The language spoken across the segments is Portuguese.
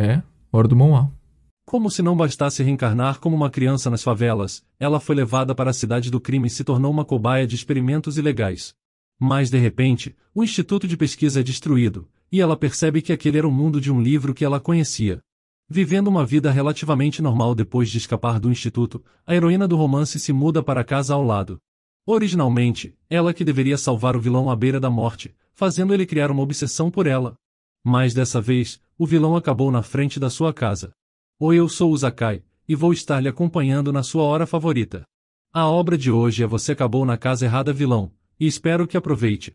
É, Hora do Mauá. Como se não bastasse reencarnar como uma criança nas favelas, ela foi levada para a cidade do crime e se tornou uma cobaia de experimentos ilegais. Mas de repente, o instituto de pesquisa é destruído, e ela percebe que aquele era o mundo de um livro que ela conhecia. Vivendo uma vida relativamente normal depois de escapar do instituto, a heroína do romance se muda para a casa ao lado. Originalmente, ela que deveria salvar o vilão à beira da morte, fazendo ele criar uma obsessão por ela. Mas dessa vez, o vilão acabou na frente da sua casa. Oi, eu sou o Zakai, e vou estar lhe acompanhando na sua hora favorita. A obra de hoje é Você Acabou na Casa Errada Vilão, e espero que aproveite.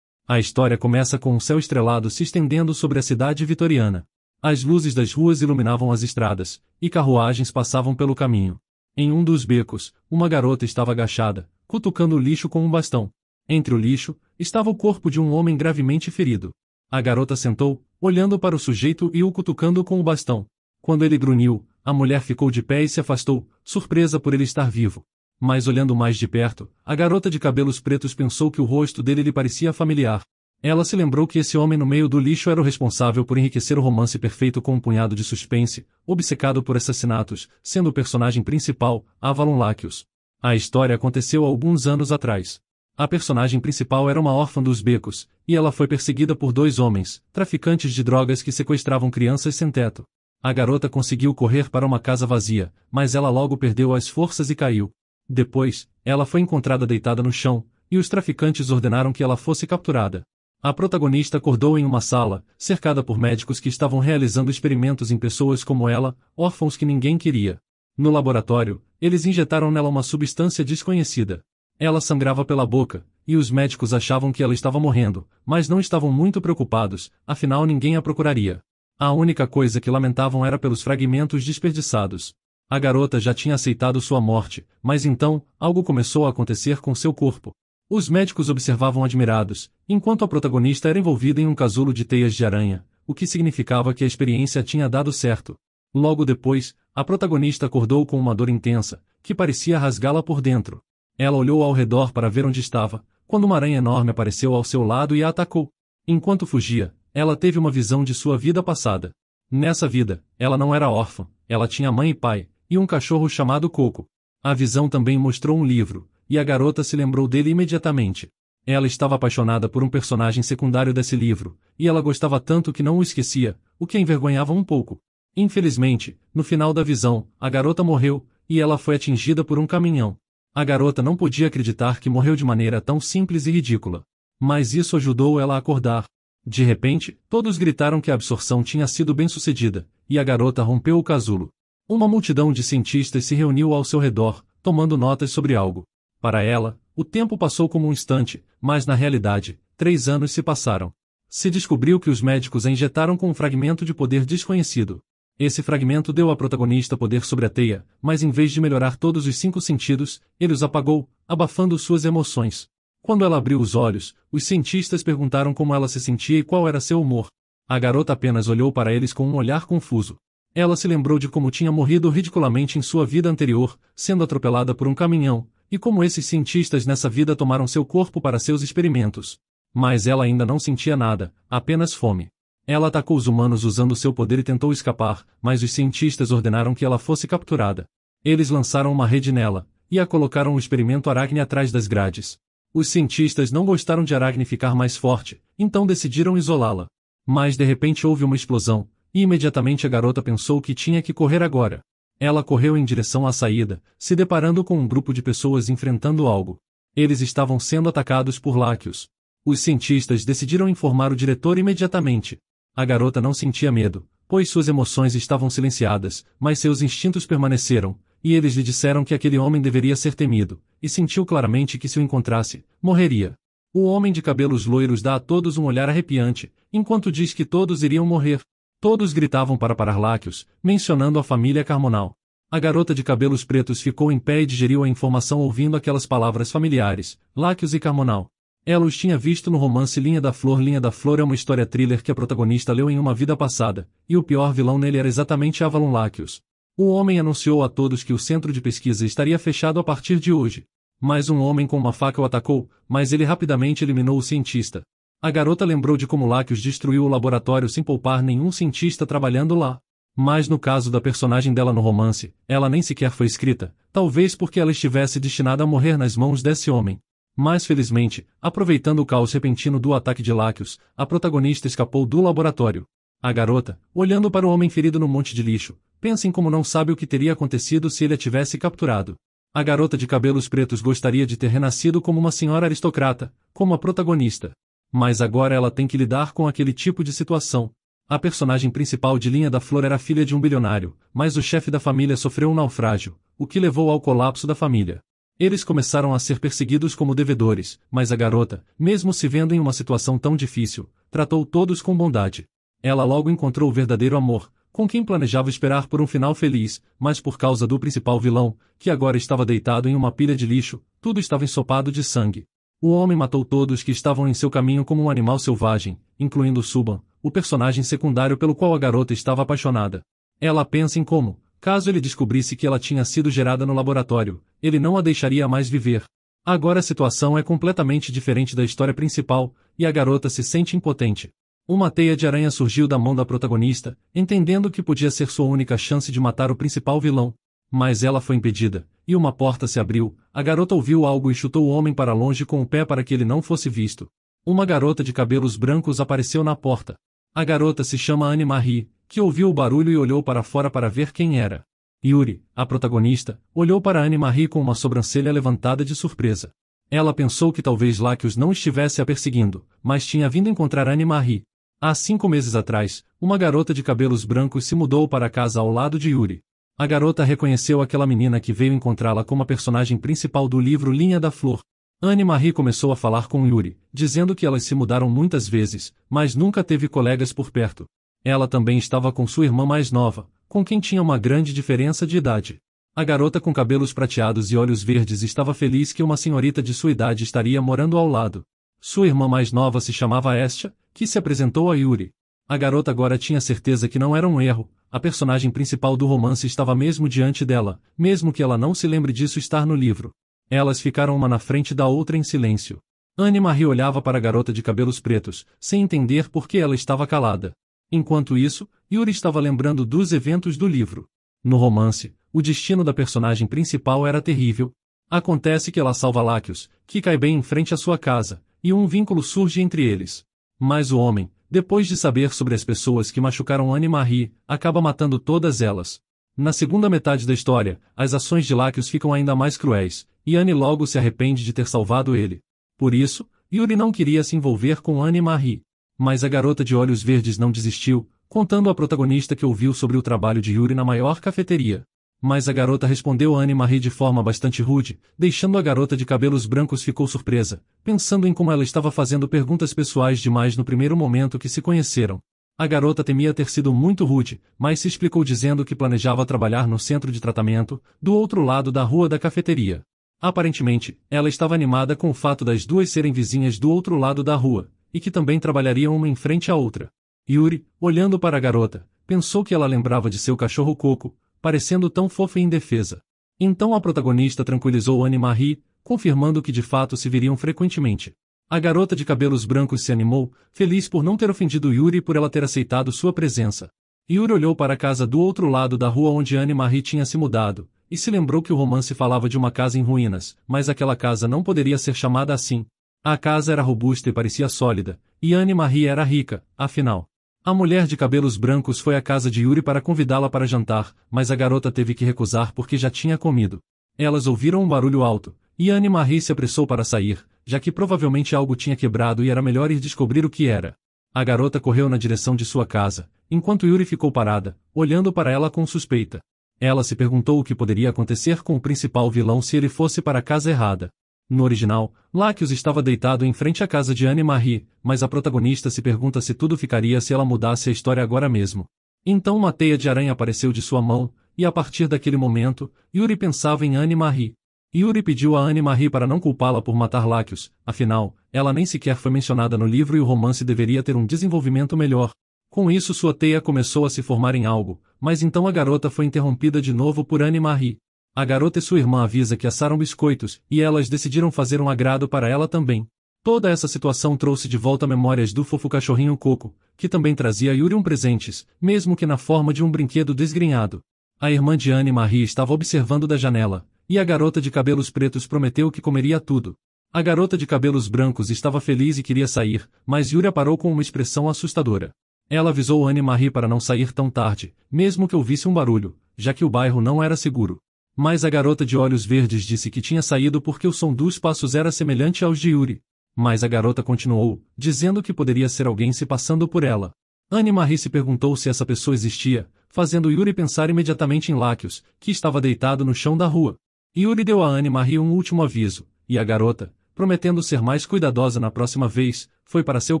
A história começa com um céu estrelado se estendendo sobre a cidade vitoriana. As luzes das ruas iluminavam as estradas, e carruagens passavam pelo caminho. Em um dos becos, uma garota estava agachada, cutucando o lixo com um bastão. Entre o lixo, estava o corpo de um homem gravemente ferido. A garota sentou, olhando para o sujeito e o cutucando com o bastão. Quando ele grunhiu, a mulher ficou de pé e se afastou, surpresa por ele estar vivo. Mas olhando mais de perto, a garota de cabelos pretos pensou que o rosto dele lhe parecia familiar. Ela se lembrou que esse homem no meio do lixo era o responsável por enriquecer o romance perfeito com um punhado de suspense, obcecado por assassinatos, sendo o personagem principal, Avalon Láquios. A história aconteceu alguns anos atrás. A personagem principal era uma órfã dos becos, e ela foi perseguida por dois homens, traficantes de drogas que sequestravam crianças sem teto. A garota conseguiu correr para uma casa vazia, mas ela logo perdeu as forças e caiu. Depois, ela foi encontrada deitada no chão, e os traficantes ordenaram que ela fosse capturada. A protagonista acordou em uma sala, cercada por médicos que estavam realizando experimentos em pessoas como ela, órfãos que ninguém queria. No laboratório, eles injetaram nela uma substância desconhecida. Ela sangrava pela boca, e os médicos achavam que ela estava morrendo, mas não estavam muito preocupados, afinal ninguém a procuraria. A única coisa que lamentavam era pelos fragmentos desperdiçados. A garota já tinha aceitado sua morte, mas então, algo começou a acontecer com seu corpo. Os médicos observavam admirados, enquanto a protagonista era envolvida em um casulo de teias de aranha, o que significava que a experiência tinha dado certo. Logo depois, a protagonista acordou com uma dor intensa, que parecia rasgá-la por dentro. Ela olhou ao redor para ver onde estava, quando uma aranha enorme apareceu ao seu lado e a atacou. Enquanto fugia, ela teve uma visão de sua vida passada. Nessa vida, ela não era órfã, ela tinha mãe e pai, e um cachorro chamado Coco. A visão também mostrou um livro, e a garota se lembrou dele imediatamente. Ela estava apaixonada por um personagem secundário desse livro, e ela gostava tanto que não o esquecia, o que a envergonhava um pouco. Infelizmente, no final da visão, a garota morreu, e ela foi atingida por um caminhão. A garota não podia acreditar que morreu de maneira tão simples e ridícula. Mas isso ajudou ela a acordar. De repente, todos gritaram que a absorção tinha sido bem sucedida, e a garota rompeu o casulo. Uma multidão de cientistas se reuniu ao seu redor, tomando notas sobre algo. Para ela, o tempo passou como um instante, mas na realidade, três anos se passaram. Se descobriu que os médicos a injetaram com um fragmento de poder desconhecido. Esse fragmento deu à protagonista poder sobre a teia, mas em vez de melhorar todos os cinco sentidos, ele os apagou, abafando suas emoções. Quando ela abriu os olhos, os cientistas perguntaram como ela se sentia e qual era seu humor. A garota apenas olhou para eles com um olhar confuso. Ela se lembrou de como tinha morrido ridiculamente em sua vida anterior, sendo atropelada por um caminhão, e como esses cientistas nessa vida tomaram seu corpo para seus experimentos. Mas ela ainda não sentia nada, apenas fome. Ela atacou os humanos usando seu poder e tentou escapar, mas os cientistas ordenaram que ela fosse capturada. Eles lançaram uma rede nela, e a colocaram o experimento Aragne atrás das grades. Os cientistas não gostaram de Aragne ficar mais forte, então decidiram isolá-la. Mas de repente houve uma explosão, e imediatamente a garota pensou que tinha que correr agora. Ela correu em direção à saída, se deparando com um grupo de pessoas enfrentando algo. Eles estavam sendo atacados por láquios. Os cientistas decidiram informar o diretor imediatamente. A garota não sentia medo, pois suas emoções estavam silenciadas, mas seus instintos permaneceram, e eles lhe disseram que aquele homem deveria ser temido, e sentiu claramente que se o encontrasse, morreria. O homem de cabelos loiros dá a todos um olhar arrepiante, enquanto diz que todos iriam morrer. Todos gritavam para parar láquios, mencionando a família Carmonal. A garota de cabelos pretos ficou em pé e digeriu a informação ouvindo aquelas palavras familiares, Láquios e Carmonal. Ela os tinha visto no romance Linha da Flor. Linha da Flor é uma história thriller que a protagonista leu em uma vida passada, e o pior vilão nele era exatamente Avalon Láquios. O homem anunciou a todos que o centro de pesquisa estaria fechado a partir de hoje. Mas um homem com uma faca o atacou, mas ele rapidamente eliminou o cientista. A garota lembrou de como Láquios destruiu o laboratório sem poupar nenhum cientista trabalhando lá. Mas no caso da personagem dela no romance, ela nem sequer foi escrita, talvez porque ela estivesse destinada a morrer nas mãos desse homem. Mas felizmente, aproveitando o caos repentino do ataque de Láquios, a protagonista escapou do laboratório. A garota, olhando para o homem ferido no monte de lixo, pensa em como não sabe o que teria acontecido se ele a tivesse capturado. A garota de cabelos pretos gostaria de ter renascido como uma senhora aristocrata, como a protagonista. Mas agora ela tem que lidar com aquele tipo de situação. A personagem principal de Linha da Flor era filha de um bilionário, mas o chefe da família sofreu um naufrágio, o que levou ao colapso da família. Eles começaram a ser perseguidos como devedores, mas a garota, mesmo se vendo em uma situação tão difícil, tratou todos com bondade. Ela logo encontrou o verdadeiro amor, com quem planejava esperar por um final feliz, mas por causa do principal vilão, que agora estava deitado em uma pilha de lixo, tudo estava ensopado de sangue. O homem matou todos que estavam em seu caminho como um animal selvagem, incluindo Suban, o personagem secundário pelo qual a garota estava apaixonada. Ela pensa em como, Caso ele descobrisse que ela tinha sido gerada no laboratório, ele não a deixaria mais viver. Agora a situação é completamente diferente da história principal, e a garota se sente impotente. Uma teia de aranha surgiu da mão da protagonista, entendendo que podia ser sua única chance de matar o principal vilão. Mas ela foi impedida, e uma porta se abriu, a garota ouviu algo e chutou o homem para longe com o pé para que ele não fosse visto. Uma garota de cabelos brancos apareceu na porta. A garota se chama Anne Marie, que ouviu o barulho e olhou para fora para ver quem era. Yuri, a protagonista, olhou para Anne-Marie com uma sobrancelha levantada de surpresa. Ela pensou que talvez Láquios não estivesse a perseguindo, mas tinha vindo encontrar Anne-Marie. Há cinco meses atrás, uma garota de cabelos brancos se mudou para a casa ao lado de Yuri. A garota reconheceu aquela menina que veio encontrá-la como a personagem principal do livro Linha da Flor. Anne-Marie começou a falar com Yuri, dizendo que elas se mudaram muitas vezes, mas nunca teve colegas por perto. Ela também estava com sua irmã mais nova, com quem tinha uma grande diferença de idade. A garota com cabelos prateados e olhos verdes estava feliz que uma senhorita de sua idade estaria morando ao lado. Sua irmã mais nova se chamava Estia, que se apresentou a Yuri. A garota agora tinha certeza que não era um erro, a personagem principal do romance estava mesmo diante dela, mesmo que ela não se lembre disso estar no livro. Elas ficaram uma na frente da outra em silêncio. Anne Marie olhava para a garota de cabelos pretos, sem entender por que ela estava calada. Enquanto isso, Yuri estava lembrando dos eventos do livro. No romance, o destino da personagem principal era terrível. Acontece que ela salva Láquios, que cai bem em frente à sua casa, e um vínculo surge entre eles. Mas o homem, depois de saber sobre as pessoas que machucaram Anne Marie, acaba matando todas elas. Na segunda metade da história, as ações de Láquios ficam ainda mais cruéis, e Anne logo se arrepende de ter salvado ele. Por isso, Yuri não queria se envolver com Anne Marie. Mas a garota de olhos verdes não desistiu, contando à protagonista que ouviu sobre o trabalho de Yuri na maior cafeteria. Mas a garota respondeu a Anne-Marie de forma bastante rude, deixando a garota de cabelos brancos ficou surpresa, pensando em como ela estava fazendo perguntas pessoais demais no primeiro momento que se conheceram. A garota temia ter sido muito rude, mas se explicou dizendo que planejava trabalhar no centro de tratamento, do outro lado da rua da cafeteria. Aparentemente, ela estava animada com o fato das duas serem vizinhas do outro lado da rua, e que também trabalhariam uma em frente à outra. Yuri, olhando para a garota, pensou que ela lembrava de seu cachorro Coco, parecendo tão fofa e indefesa. Então a protagonista tranquilizou Anne-Marie, confirmando que de fato se viriam frequentemente. A garota de cabelos brancos se animou, feliz por não ter ofendido Yuri por ela ter aceitado sua presença. Yuri olhou para a casa do outro lado da rua onde Anne-Marie tinha se mudado, e se lembrou que o romance falava de uma casa em ruínas, mas aquela casa não poderia ser chamada assim, a casa era robusta e parecia sólida, e Anne Marie era rica, afinal. A mulher de cabelos brancos foi à casa de Yuri para convidá-la para jantar, mas a garota teve que recusar porque já tinha comido. Elas ouviram um barulho alto, e Anne Marie se apressou para sair, já que provavelmente algo tinha quebrado e era melhor ir descobrir o que era. A garota correu na direção de sua casa, enquanto Yuri ficou parada, olhando para ela com suspeita. Ela se perguntou o que poderia acontecer com o principal vilão se ele fosse para a casa errada. No original, Lacus estava deitado em frente à casa de Anne-Marie, mas a protagonista se pergunta se tudo ficaria se ela mudasse a história agora mesmo. Então uma teia de aranha apareceu de sua mão, e a partir daquele momento, Yuri pensava em Anne-Marie. Yuri pediu a Anne-Marie para não culpá-la por matar Lacus, afinal, ela nem sequer foi mencionada no livro e o romance deveria ter um desenvolvimento melhor. Com isso sua teia começou a se formar em algo, mas então a garota foi interrompida de novo por Anne-Marie. A garota e sua irmã avisa que assaram biscoitos, e elas decidiram fazer um agrado para ela também. Toda essa situação trouxe de volta memórias do fofo cachorrinho Coco, que também trazia a Yuri um presentes, mesmo que na forma de um brinquedo desgrenhado. A irmã de Anne Marie estava observando da janela, e a garota de cabelos pretos prometeu que comeria tudo. A garota de cabelos brancos estava feliz e queria sair, mas Yuri parou com uma expressão assustadora. Ela avisou Anne Marie para não sair tão tarde, mesmo que ouvisse um barulho, já que o bairro não era seguro. Mas a garota de olhos verdes disse que tinha saído porque o som dos passos era semelhante aos de Yuri. Mas a garota continuou, dizendo que poderia ser alguém se passando por ela. Anne Marie se perguntou se essa pessoa existia, fazendo Yuri pensar imediatamente em Láquios, que estava deitado no chão da rua. Yuri deu a Anne Marie um último aviso, e a garota, prometendo ser mais cuidadosa na próxima vez, foi para seu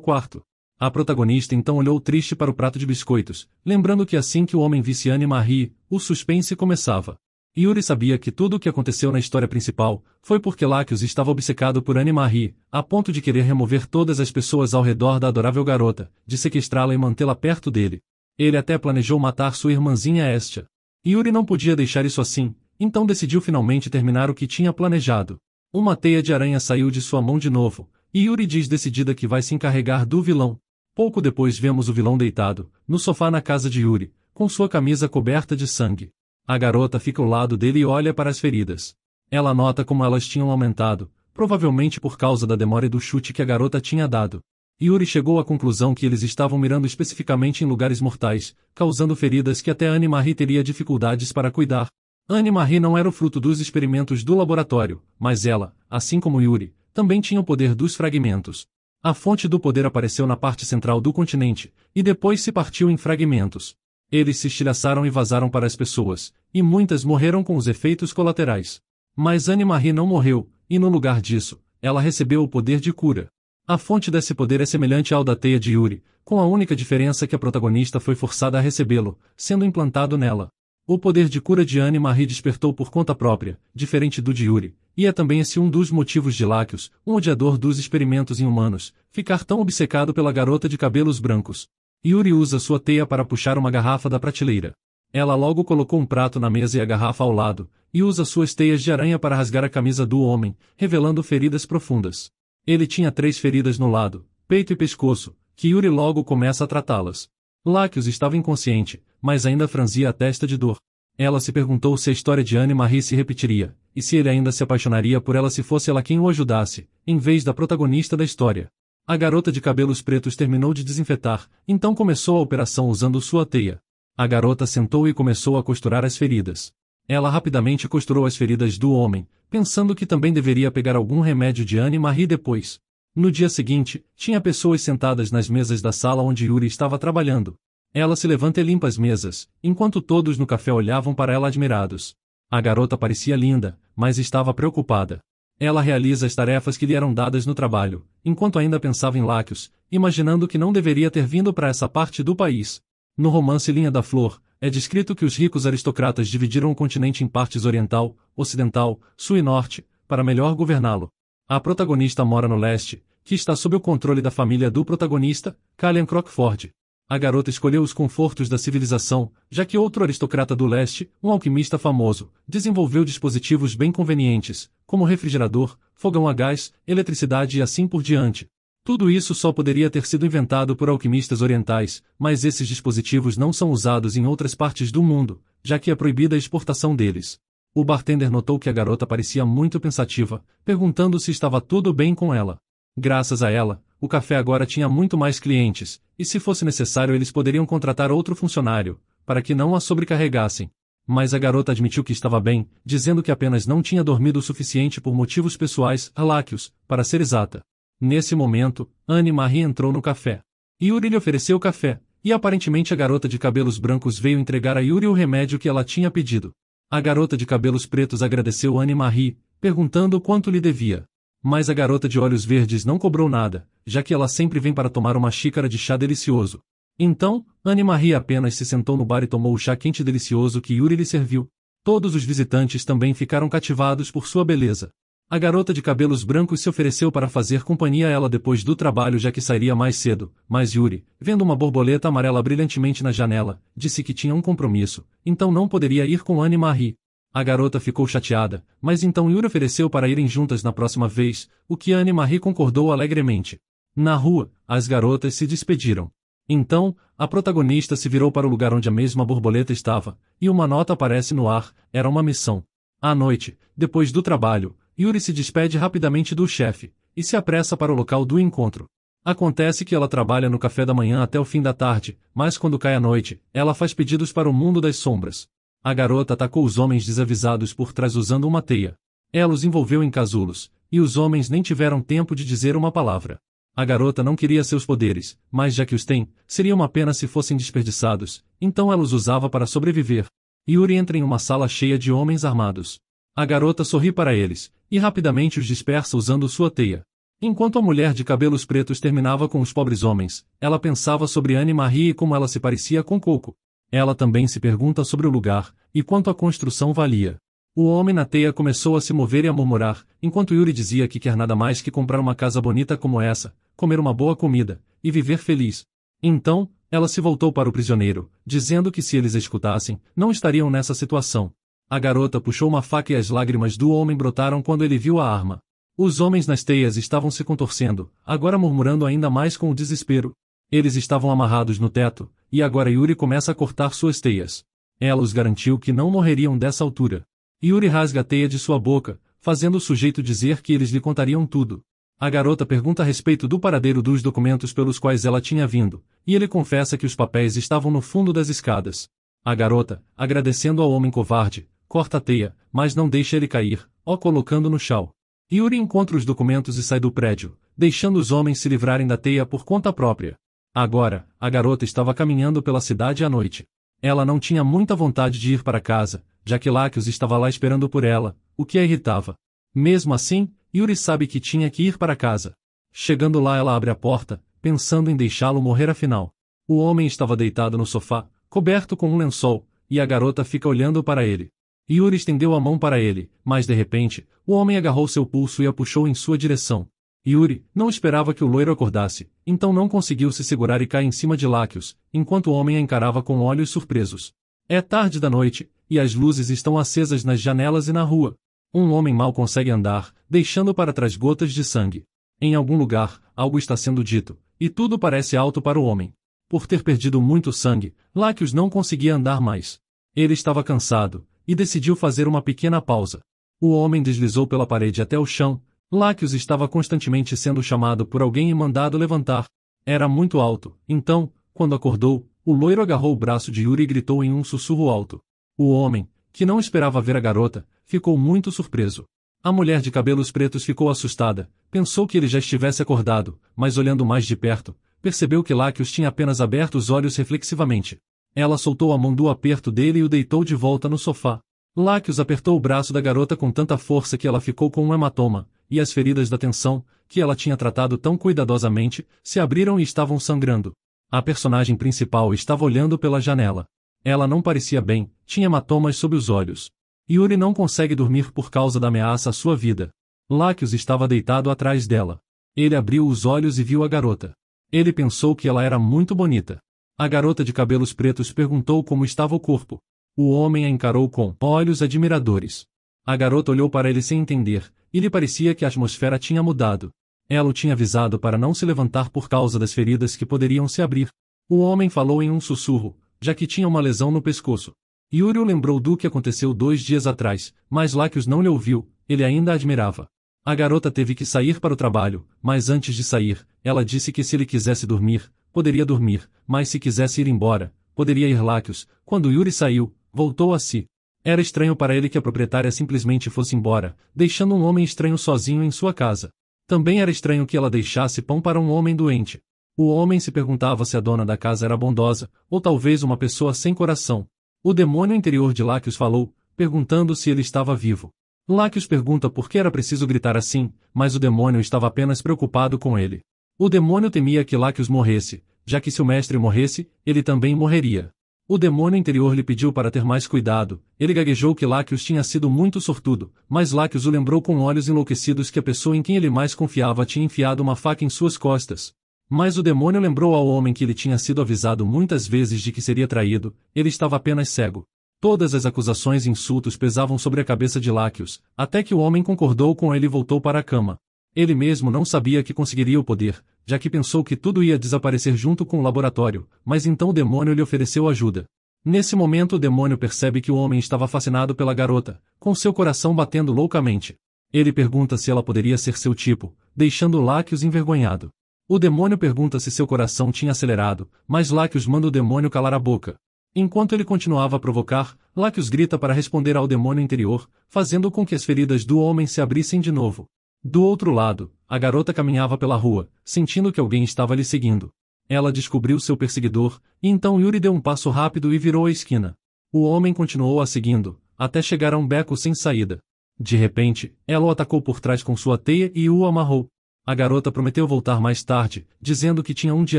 quarto. A protagonista então olhou triste para o prato de biscoitos, lembrando que assim que o homem visse Anne Marie, o suspense começava. Yuri sabia que tudo o que aconteceu na história principal foi porque Láquios estava obcecado por Anne Marie, a ponto de querer remover todas as pessoas ao redor da adorável garota, de sequestrá-la e mantê-la perto dele. Ele até planejou matar sua irmãzinha Estia. Yuri não podia deixar isso assim, então decidiu finalmente terminar o que tinha planejado. Uma teia de aranha saiu de sua mão de novo, e Yuri diz decidida que vai se encarregar do vilão. Pouco depois vemos o vilão deitado, no sofá na casa de Yuri, com sua camisa coberta de sangue. A garota fica ao lado dele e olha para as feridas. Ela nota como elas tinham aumentado, provavelmente por causa da demora e do chute que a garota tinha dado. Yuri chegou à conclusão que eles estavam mirando especificamente em lugares mortais, causando feridas que até Anne Marie teria dificuldades para cuidar. Anne Marie não era o fruto dos experimentos do laboratório, mas ela, assim como Yuri, também tinha o poder dos fragmentos. A fonte do poder apareceu na parte central do continente, e depois se partiu em fragmentos. Eles se estilhaçaram e vazaram para as pessoas, e muitas morreram com os efeitos colaterais. Mas Anne Marie não morreu, e no lugar disso, ela recebeu o poder de cura. A fonte desse poder é semelhante ao da teia de Yuri, com a única diferença que a protagonista foi forçada a recebê-lo, sendo implantado nela. O poder de cura de Anne Marie despertou por conta própria, diferente do de Yuri, e é também esse um dos motivos de Láquios, um odiador dos experimentos em humanos, ficar tão obcecado pela garota de cabelos brancos. Yuri usa sua teia para puxar uma garrafa da prateleira. Ela logo colocou um prato na mesa e a garrafa ao lado, e usa suas teias de aranha para rasgar a camisa do homem, revelando feridas profundas. Ele tinha três feridas no lado, peito e pescoço, que Yuri logo começa a tratá-las. Láquios estava inconsciente, mas ainda franzia a testa de dor. Ela se perguntou se a história de Anne Marie se repetiria, e se ele ainda se apaixonaria por ela se fosse ela quem o ajudasse, em vez da protagonista da história. A garota de cabelos pretos terminou de desinfetar, então começou a operação usando sua teia. A garota sentou e começou a costurar as feridas. Ela rapidamente costurou as feridas do homem, pensando que também deveria pegar algum remédio de Anne-Marie depois. No dia seguinte, tinha pessoas sentadas nas mesas da sala onde Yuri estava trabalhando. Ela se levanta e limpa as mesas, enquanto todos no café olhavam para ela admirados. A garota parecia linda, mas estava preocupada. Ela realiza as tarefas que lhe eram dadas no trabalho, enquanto ainda pensava em Láquios, imaginando que não deveria ter vindo para essa parte do país. No romance Linha da Flor, é descrito que os ricos aristocratas dividiram o continente em partes oriental, ocidental, sul e norte, para melhor governá-lo. A protagonista mora no leste, que está sob o controle da família do protagonista, Callan Crockford. A garota escolheu os confortos da civilização, já que outro aristocrata do leste, um alquimista famoso, desenvolveu dispositivos bem convenientes, como refrigerador, fogão a gás, eletricidade e assim por diante. Tudo isso só poderia ter sido inventado por alquimistas orientais, mas esses dispositivos não são usados em outras partes do mundo, já que é proibida a exportação deles. O bartender notou que a garota parecia muito pensativa, perguntando se estava tudo bem com ela. Graças a ela, o café agora tinha muito mais clientes, e se fosse necessário eles poderiam contratar outro funcionário, para que não a sobrecarregassem. Mas a garota admitiu que estava bem, dizendo que apenas não tinha dormido o suficiente por motivos pessoais, aláquios, para ser exata. Nesse momento, Anne-Marie entrou no café. Yuri lhe ofereceu o café, e aparentemente a garota de cabelos brancos veio entregar a Yuri o remédio que ela tinha pedido. A garota de cabelos pretos agradeceu Anne-Marie, perguntando quanto lhe devia. Mas a garota de olhos verdes não cobrou nada, já que ela sempre vem para tomar uma xícara de chá delicioso. Então, Anne-Marie apenas se sentou no bar e tomou o chá quente delicioso que Yuri lhe serviu. Todos os visitantes também ficaram cativados por sua beleza. A garota de cabelos brancos se ofereceu para fazer companhia a ela depois do trabalho já que sairia mais cedo, mas Yuri, vendo uma borboleta amarela brilhantemente na janela, disse que tinha um compromisso, então não poderia ir com Anne-Marie. A garota ficou chateada, mas então Yuri ofereceu para irem juntas na próxima vez, o que Anne Marie concordou alegremente. Na rua, as garotas se despediram. Então, a protagonista se virou para o lugar onde a mesma borboleta estava, e uma nota aparece no ar, era uma missão. À noite, depois do trabalho, Yuri se despede rapidamente do chefe, e se apressa para o local do encontro. Acontece que ela trabalha no café da manhã até o fim da tarde, mas quando cai a noite, ela faz pedidos para o mundo das sombras. A garota atacou os homens desavisados por trás usando uma teia. Ela os envolveu em casulos, e os homens nem tiveram tempo de dizer uma palavra. A garota não queria seus poderes, mas já que os tem, seria uma pena se fossem desperdiçados, então ela os usava para sobreviver. Yuri entra em uma sala cheia de homens armados. A garota sorri para eles, e rapidamente os dispersa usando sua teia. Enquanto a mulher de cabelos pretos terminava com os pobres homens, ela pensava sobre Anne-Marie e como ela se parecia com Coco. Ela também se pergunta sobre o lugar, e quanto a construção valia. O homem na teia começou a se mover e a murmurar, enquanto Yuri dizia que quer nada mais que comprar uma casa bonita como essa, comer uma boa comida, e viver feliz. Então, ela se voltou para o prisioneiro, dizendo que se eles escutassem, não estariam nessa situação. A garota puxou uma faca e as lágrimas do homem brotaram quando ele viu a arma. Os homens nas teias estavam se contorcendo, agora murmurando ainda mais com o desespero. Eles estavam amarrados no teto, e agora Yuri começa a cortar suas teias. Ela os garantiu que não morreriam dessa altura. Yuri rasga a teia de sua boca, fazendo o sujeito dizer que eles lhe contariam tudo. A garota pergunta a respeito do paradeiro dos documentos pelos quais ela tinha vindo, e ele confessa que os papéis estavam no fundo das escadas. A garota, agradecendo ao homem covarde, corta a teia, mas não deixa ele cair, ó colocando no chão. Yuri encontra os documentos e sai do prédio, deixando os homens se livrarem da teia por conta própria. Agora, a garota estava caminhando pela cidade à noite. Ela não tinha muita vontade de ir para casa, já que Láquios estava lá esperando por ela, o que a irritava. Mesmo assim, Yuri sabe que tinha que ir para casa. Chegando lá, ela abre a porta, pensando em deixá-lo morrer afinal. O homem estava deitado no sofá, coberto com um lençol, e a garota fica olhando para ele. Yuri estendeu a mão para ele, mas de repente, o homem agarrou seu pulso e a puxou em sua direção. Yuri não esperava que o loiro acordasse, então não conseguiu se segurar e cai em cima de Láquios, enquanto o homem a encarava com olhos surpresos. É tarde da noite, e as luzes estão acesas nas janelas e na rua. Um homem mal consegue andar, deixando para trás gotas de sangue. Em algum lugar, algo está sendo dito, e tudo parece alto para o homem. Por ter perdido muito sangue, Láquios não conseguia andar mais. Ele estava cansado, e decidiu fazer uma pequena pausa. O homem deslizou pela parede até o chão, Láquios estava constantemente sendo chamado por alguém e mandado levantar. Era muito alto, então, quando acordou, o loiro agarrou o braço de Yuri e gritou em um sussurro alto. O homem, que não esperava ver a garota, ficou muito surpreso. A mulher de cabelos pretos ficou assustada, pensou que ele já estivesse acordado, mas olhando mais de perto, percebeu que Láquios tinha apenas aberto os olhos reflexivamente. Ela soltou a mão do aperto dele e o deitou de volta no sofá. Láquios apertou o braço da garota com tanta força que ela ficou com um hematoma, e as feridas da tensão, que ela tinha tratado tão cuidadosamente, se abriram e estavam sangrando. A personagem principal estava olhando pela janela. Ela não parecia bem, tinha hematomas sob os olhos. Yuri não consegue dormir por causa da ameaça à sua vida. Láquios estava deitado atrás dela. Ele abriu os olhos e viu a garota. Ele pensou que ela era muito bonita. A garota de cabelos pretos perguntou como estava o corpo. O homem a encarou com olhos admiradores. A garota olhou para ele sem entender, e lhe parecia que a atmosfera tinha mudado. Ela o tinha avisado para não se levantar por causa das feridas que poderiam se abrir. O homem falou em um sussurro, já que tinha uma lesão no pescoço. Yuri lembrou do que aconteceu dois dias atrás, mas Láquios não lhe ouviu, ele ainda a admirava. A garota teve que sair para o trabalho, mas antes de sair, ela disse que se ele quisesse dormir, poderia dormir, mas se quisesse ir embora, poderia ir Láquios. Quando Yuri saiu, voltou a si. Era estranho para ele que a proprietária simplesmente fosse embora, deixando um homem estranho sozinho em sua casa. Também era estranho que ela deixasse pão para um homem doente. O homem se perguntava se a dona da casa era bondosa, ou talvez uma pessoa sem coração. O demônio interior de Láquios falou, perguntando se ele estava vivo. Láquios pergunta por que era preciso gritar assim, mas o demônio estava apenas preocupado com ele. O demônio temia que Láquios morresse, já que se o mestre morresse, ele também morreria. O demônio interior lhe pediu para ter mais cuidado, ele gaguejou que Láquios tinha sido muito sortudo, mas Láquios o lembrou com olhos enlouquecidos que a pessoa em quem ele mais confiava tinha enfiado uma faca em suas costas. Mas o demônio lembrou ao homem que ele tinha sido avisado muitas vezes de que seria traído, ele estava apenas cego. Todas as acusações e insultos pesavam sobre a cabeça de Láquios, até que o homem concordou com ele e voltou para a cama. Ele mesmo não sabia que conseguiria o poder, já que pensou que tudo ia desaparecer junto com o laboratório, mas então o demônio lhe ofereceu ajuda. Nesse momento o demônio percebe que o homem estava fascinado pela garota, com seu coração batendo loucamente. Ele pergunta se ela poderia ser seu tipo, deixando Láquios envergonhado. O demônio pergunta se seu coração tinha acelerado, mas Láquios manda o demônio calar a boca. Enquanto ele continuava a provocar, Láquios grita para responder ao demônio interior, fazendo com que as feridas do homem se abrissem de novo. Do outro lado, a garota caminhava pela rua, sentindo que alguém estava lhe seguindo. Ela descobriu seu perseguidor, e então Yuri deu um passo rápido e virou a esquina. O homem continuou a seguindo, até chegar a um beco sem saída. De repente, ela o atacou por trás com sua teia e o amarrou. A garota prometeu voltar mais tarde, dizendo que tinha um dia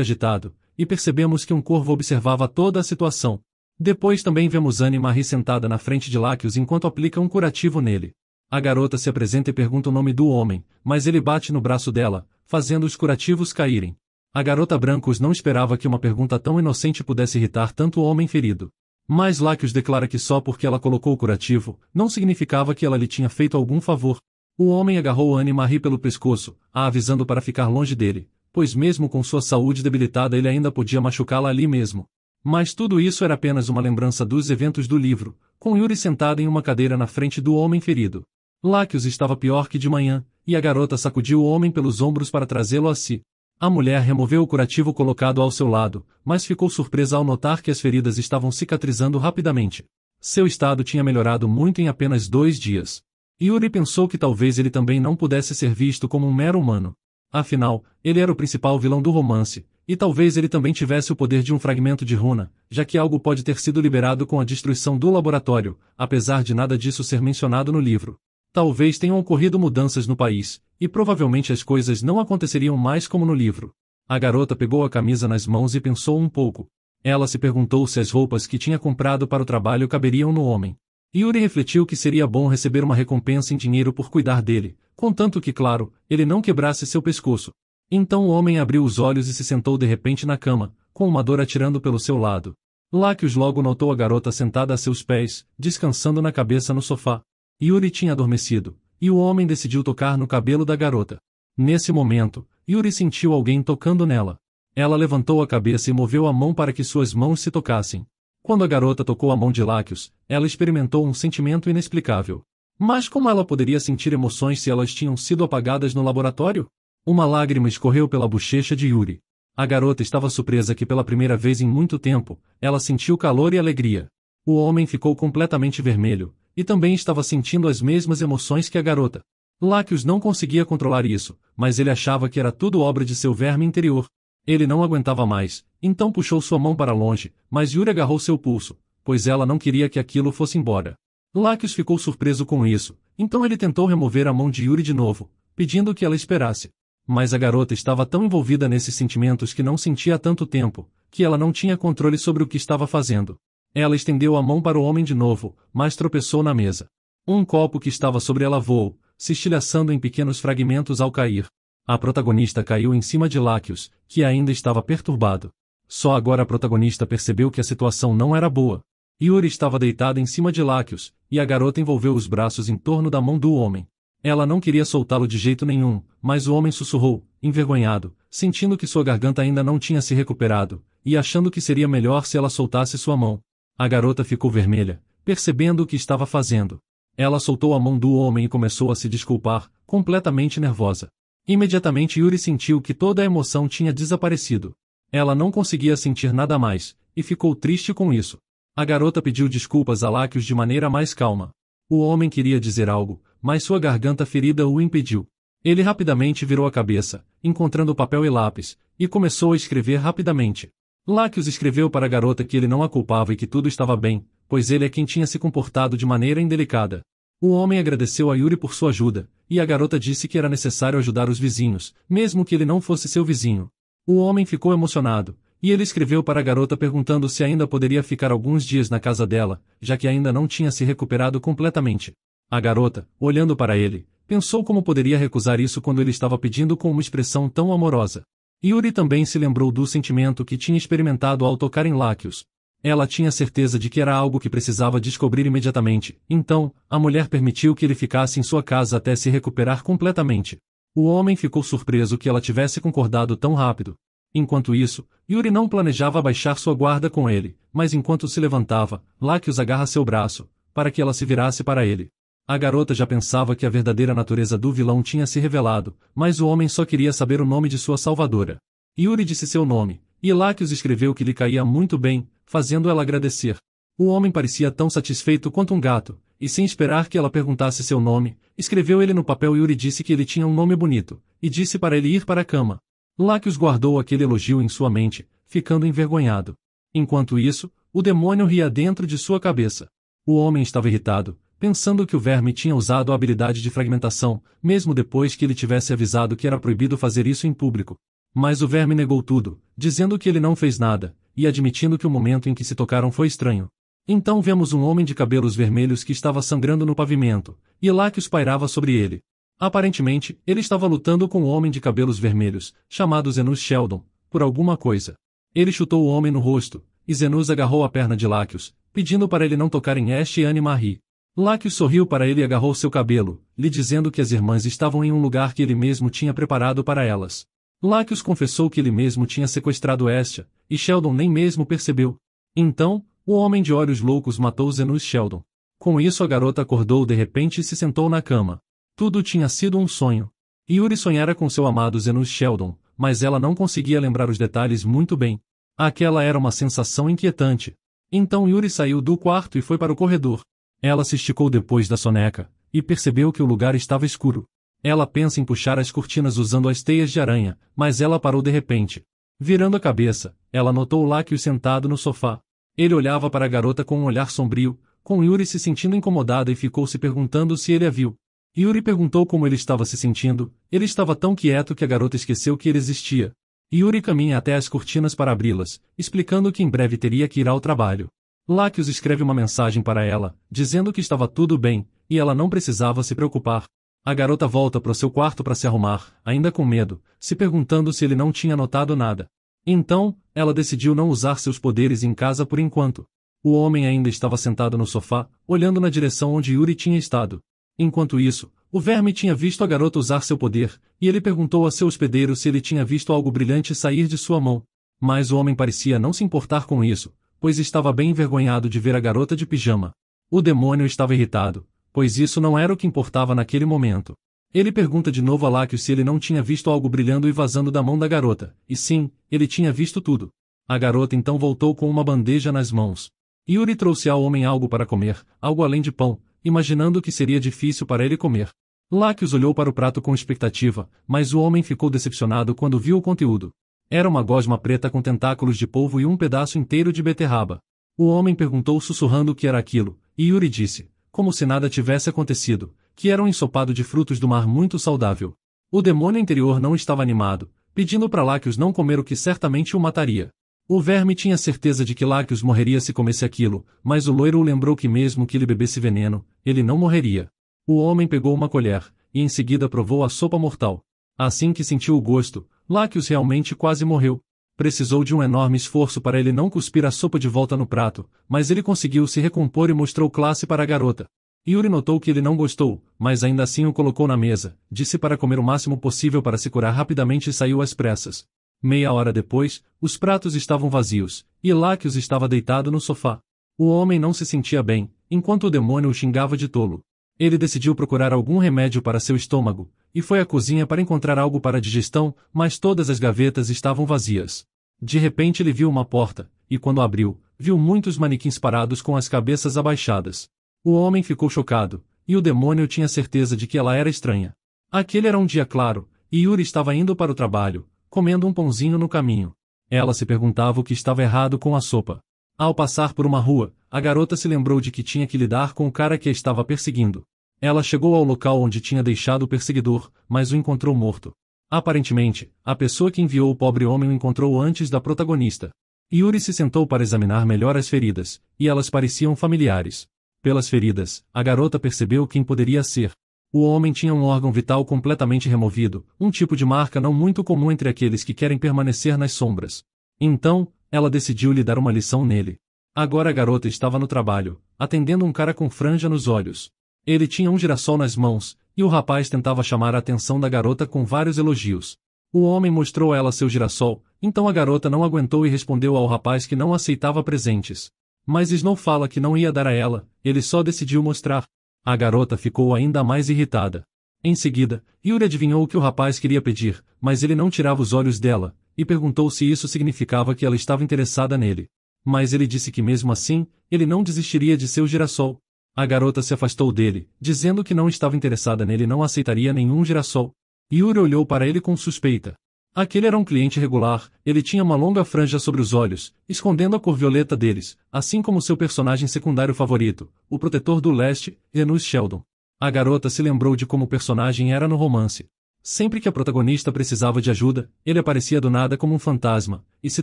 agitado, e percebemos que um corvo observava toda a situação. Depois também vemos Anne Marie sentada na frente de Láquios enquanto aplica um curativo nele. A garota se apresenta e pergunta o nome do homem, mas ele bate no braço dela, fazendo os curativos caírem. A garota Brancos não esperava que uma pergunta tão inocente pudesse irritar tanto o homem ferido. Mas os declara que só porque ela colocou o curativo, não significava que ela lhe tinha feito algum favor. O homem agarrou Anne Marie pelo pescoço, a avisando para ficar longe dele, pois mesmo com sua saúde debilitada ele ainda podia machucá-la ali mesmo. Mas tudo isso era apenas uma lembrança dos eventos do livro, com Yuri sentada em uma cadeira na frente do homem ferido. Láquios estava pior que de manhã, e a garota sacudiu o homem pelos ombros para trazê-lo a si. A mulher removeu o curativo colocado ao seu lado, mas ficou surpresa ao notar que as feridas estavam cicatrizando rapidamente. Seu estado tinha melhorado muito em apenas dois dias. Yuri pensou que talvez ele também não pudesse ser visto como um mero humano. Afinal, ele era o principal vilão do romance, e talvez ele também tivesse o poder de um fragmento de runa, já que algo pode ter sido liberado com a destruição do laboratório, apesar de nada disso ser mencionado no livro talvez tenham ocorrido mudanças no país, e provavelmente as coisas não aconteceriam mais como no livro. A garota pegou a camisa nas mãos e pensou um pouco. Ela se perguntou se as roupas que tinha comprado para o trabalho caberiam no homem. Yuri refletiu que seria bom receber uma recompensa em dinheiro por cuidar dele, contanto que, claro, ele não quebrasse seu pescoço. Então o homem abriu os olhos e se sentou de repente na cama, com uma dor atirando pelo seu lado. Láquios logo notou a garota sentada a seus pés, descansando na cabeça no sofá. Yuri tinha adormecido, e o homem decidiu tocar no cabelo da garota. Nesse momento, Yuri sentiu alguém tocando nela. Ela levantou a cabeça e moveu a mão para que suas mãos se tocassem. Quando a garota tocou a mão de Láquios, ela experimentou um sentimento inexplicável. Mas como ela poderia sentir emoções se elas tinham sido apagadas no laboratório? Uma lágrima escorreu pela bochecha de Yuri. A garota estava surpresa que pela primeira vez em muito tempo, ela sentiu calor e alegria. O homem ficou completamente vermelho, e também estava sentindo as mesmas emoções que a garota. Láquios não conseguia controlar isso, mas ele achava que era tudo obra de seu verme interior. Ele não aguentava mais, então puxou sua mão para longe, mas Yuri agarrou seu pulso, pois ela não queria que aquilo fosse embora. Láquios ficou surpreso com isso, então ele tentou remover a mão de Yuri de novo, pedindo que ela esperasse. Mas a garota estava tão envolvida nesses sentimentos que não sentia há tanto tempo, que ela não tinha controle sobre o que estava fazendo. Ela estendeu a mão para o homem de novo, mas tropeçou na mesa. Um copo que estava sobre ela voou, se estilhaçando em pequenos fragmentos ao cair. A protagonista caiu em cima de Láquios, que ainda estava perturbado. Só agora a protagonista percebeu que a situação não era boa. Yuri estava deitada em cima de Láquios, e a garota envolveu os braços em torno da mão do homem. Ela não queria soltá-lo de jeito nenhum, mas o homem sussurrou, envergonhado, sentindo que sua garganta ainda não tinha se recuperado, e achando que seria melhor se ela soltasse sua mão. A garota ficou vermelha, percebendo o que estava fazendo. Ela soltou a mão do homem e começou a se desculpar, completamente nervosa. Imediatamente Yuri sentiu que toda a emoção tinha desaparecido. Ela não conseguia sentir nada mais, e ficou triste com isso. A garota pediu desculpas a Láquios de maneira mais calma. O homem queria dizer algo, mas sua garganta ferida o impediu. Ele rapidamente virou a cabeça, encontrando papel e lápis, e começou a escrever rapidamente. Láquios escreveu para a garota que ele não a culpava e que tudo estava bem, pois ele é quem tinha se comportado de maneira indelicada. O homem agradeceu a Yuri por sua ajuda, e a garota disse que era necessário ajudar os vizinhos, mesmo que ele não fosse seu vizinho. O homem ficou emocionado, e ele escreveu para a garota perguntando se ainda poderia ficar alguns dias na casa dela, já que ainda não tinha se recuperado completamente. A garota, olhando para ele, pensou como poderia recusar isso quando ele estava pedindo com uma expressão tão amorosa. Yuri também se lembrou do sentimento que tinha experimentado ao tocar em Láquios. Ela tinha certeza de que era algo que precisava descobrir imediatamente, então, a mulher permitiu que ele ficasse em sua casa até se recuperar completamente. O homem ficou surpreso que ela tivesse concordado tão rápido. Enquanto isso, Yuri não planejava baixar sua guarda com ele, mas enquanto se levantava, Láquios agarra seu braço, para que ela se virasse para ele. A garota já pensava que a verdadeira natureza do vilão tinha se revelado, mas o homem só queria saber o nome de sua salvadora. Yuri disse seu nome, e Láquios escreveu que lhe caía muito bem, fazendo ela agradecer. O homem parecia tão satisfeito quanto um gato, e sem esperar que ela perguntasse seu nome, escreveu ele no papel e Yuri disse que ele tinha um nome bonito, e disse para ele ir para a cama. Láquios guardou aquele elogio em sua mente, ficando envergonhado. Enquanto isso, o demônio ria dentro de sua cabeça. O homem estava irritado, pensando que o verme tinha usado a habilidade de fragmentação, mesmo depois que ele tivesse avisado que era proibido fazer isso em público. Mas o verme negou tudo, dizendo que ele não fez nada, e admitindo que o momento em que se tocaram foi estranho. Então vemos um homem de cabelos vermelhos que estava sangrando no pavimento, e Láquios pairava sobre ele. Aparentemente, ele estava lutando com o um homem de cabelos vermelhos, chamado Zenus Sheldon, por alguma coisa. Ele chutou o homem no rosto, e Zenus agarrou a perna de Láquios, pedindo para ele não tocar em Ash e Anne Marie. Láquio sorriu para ele e agarrou seu cabelo, lhe dizendo que as irmãs estavam em um lugar que ele mesmo tinha preparado para elas. Láquios confessou que ele mesmo tinha sequestrado Estia, e Sheldon nem mesmo percebeu. Então, o homem de olhos loucos matou Zenus Sheldon. Com isso a garota acordou de repente e se sentou na cama. Tudo tinha sido um sonho. Yuri sonhara com seu amado Zenus Sheldon, mas ela não conseguia lembrar os detalhes muito bem. Aquela era uma sensação inquietante. Então Yuri saiu do quarto e foi para o corredor. Ela se esticou depois da soneca, e percebeu que o lugar estava escuro. Ela pensa em puxar as cortinas usando as teias de aranha, mas ela parou de repente. Virando a cabeça, ela notou Láquio sentado no sofá. Ele olhava para a garota com um olhar sombrio, com Yuri se sentindo incomodada e ficou se perguntando se ele a viu. Yuri perguntou como ele estava se sentindo, ele estava tão quieto que a garota esqueceu que ele existia. Yuri caminha até as cortinas para abri-las, explicando que em breve teria que ir ao trabalho. Láquios escreve uma mensagem para ela, dizendo que estava tudo bem, e ela não precisava se preocupar. A garota volta para seu quarto para se arrumar, ainda com medo, se perguntando se ele não tinha notado nada. Então, ela decidiu não usar seus poderes em casa por enquanto. O homem ainda estava sentado no sofá, olhando na direção onde Yuri tinha estado. Enquanto isso, o verme tinha visto a garota usar seu poder, e ele perguntou a seu hospedeiro se ele tinha visto algo brilhante sair de sua mão. Mas o homem parecia não se importar com isso, pois estava bem envergonhado de ver a garota de pijama. O demônio estava irritado, pois isso não era o que importava naquele momento. Ele pergunta de novo a Láquio se ele não tinha visto algo brilhando e vazando da mão da garota, e sim, ele tinha visto tudo. A garota então voltou com uma bandeja nas mãos. Yuri trouxe ao homem algo para comer, algo além de pão, imaginando que seria difícil para ele comer. Láquios olhou para o prato com expectativa, mas o homem ficou decepcionado quando viu o conteúdo. Era uma gosma preta com tentáculos de polvo e um pedaço inteiro de beterraba. O homem perguntou sussurrando o que era aquilo, e Yuri disse, como se nada tivesse acontecido, que era um ensopado de frutos do mar muito saudável. O demônio interior não estava animado, pedindo para Láquios não comer o que certamente o mataria. O verme tinha certeza de que Láquios morreria se comesse aquilo, mas o loiro lembrou que mesmo que ele bebesse veneno, ele não morreria. O homem pegou uma colher, e em seguida provou a sopa mortal. Assim que sentiu o gosto, Láquios realmente quase morreu. Precisou de um enorme esforço para ele não cuspir a sopa de volta no prato, mas ele conseguiu se recompor e mostrou classe para a garota. Yuri notou que ele não gostou, mas ainda assim o colocou na mesa, disse para comer o máximo possível para se curar rapidamente e saiu às pressas. Meia hora depois, os pratos estavam vazios, e Láquios estava deitado no sofá. O homem não se sentia bem, enquanto o demônio o xingava de tolo. Ele decidiu procurar algum remédio para seu estômago, e foi à cozinha para encontrar algo para digestão, mas todas as gavetas estavam vazias. De repente ele viu uma porta, e quando abriu, viu muitos manequins parados com as cabeças abaixadas. O homem ficou chocado, e o demônio tinha certeza de que ela era estranha. Aquele era um dia claro, e Yuri estava indo para o trabalho, comendo um pãozinho no caminho. Ela se perguntava o que estava errado com a sopa. Ao passar por uma rua, a garota se lembrou de que tinha que lidar com o cara que a estava perseguindo. Ela chegou ao local onde tinha deixado o perseguidor, mas o encontrou morto. Aparentemente, a pessoa que enviou o pobre homem o encontrou antes da protagonista. Yuri se sentou para examinar melhor as feridas, e elas pareciam familiares. Pelas feridas, a garota percebeu quem poderia ser. O homem tinha um órgão vital completamente removido, um tipo de marca não muito comum entre aqueles que querem permanecer nas sombras. Então, ela decidiu lhe dar uma lição nele. Agora a garota estava no trabalho, atendendo um cara com franja nos olhos. Ele tinha um girassol nas mãos, e o rapaz tentava chamar a atenção da garota com vários elogios. O homem mostrou a ela seu girassol, então a garota não aguentou e respondeu ao rapaz que não aceitava presentes. Mas Snow fala que não ia dar a ela, ele só decidiu mostrar. A garota ficou ainda mais irritada. Em seguida, Yuri adivinhou o que o rapaz queria pedir, mas ele não tirava os olhos dela, e perguntou se isso significava que ela estava interessada nele. Mas ele disse que mesmo assim, ele não desistiria de seu girassol. A garota se afastou dele, dizendo que não estava interessada nele e não aceitaria nenhum girassol. Yuri olhou para ele com suspeita. Aquele era um cliente regular, ele tinha uma longa franja sobre os olhos, escondendo a cor violeta deles, assim como seu personagem secundário favorito, o protetor do leste, Renus Sheldon. A garota se lembrou de como o personagem era no romance. Sempre que a protagonista precisava de ajuda, ele aparecia do nada como um fantasma, e se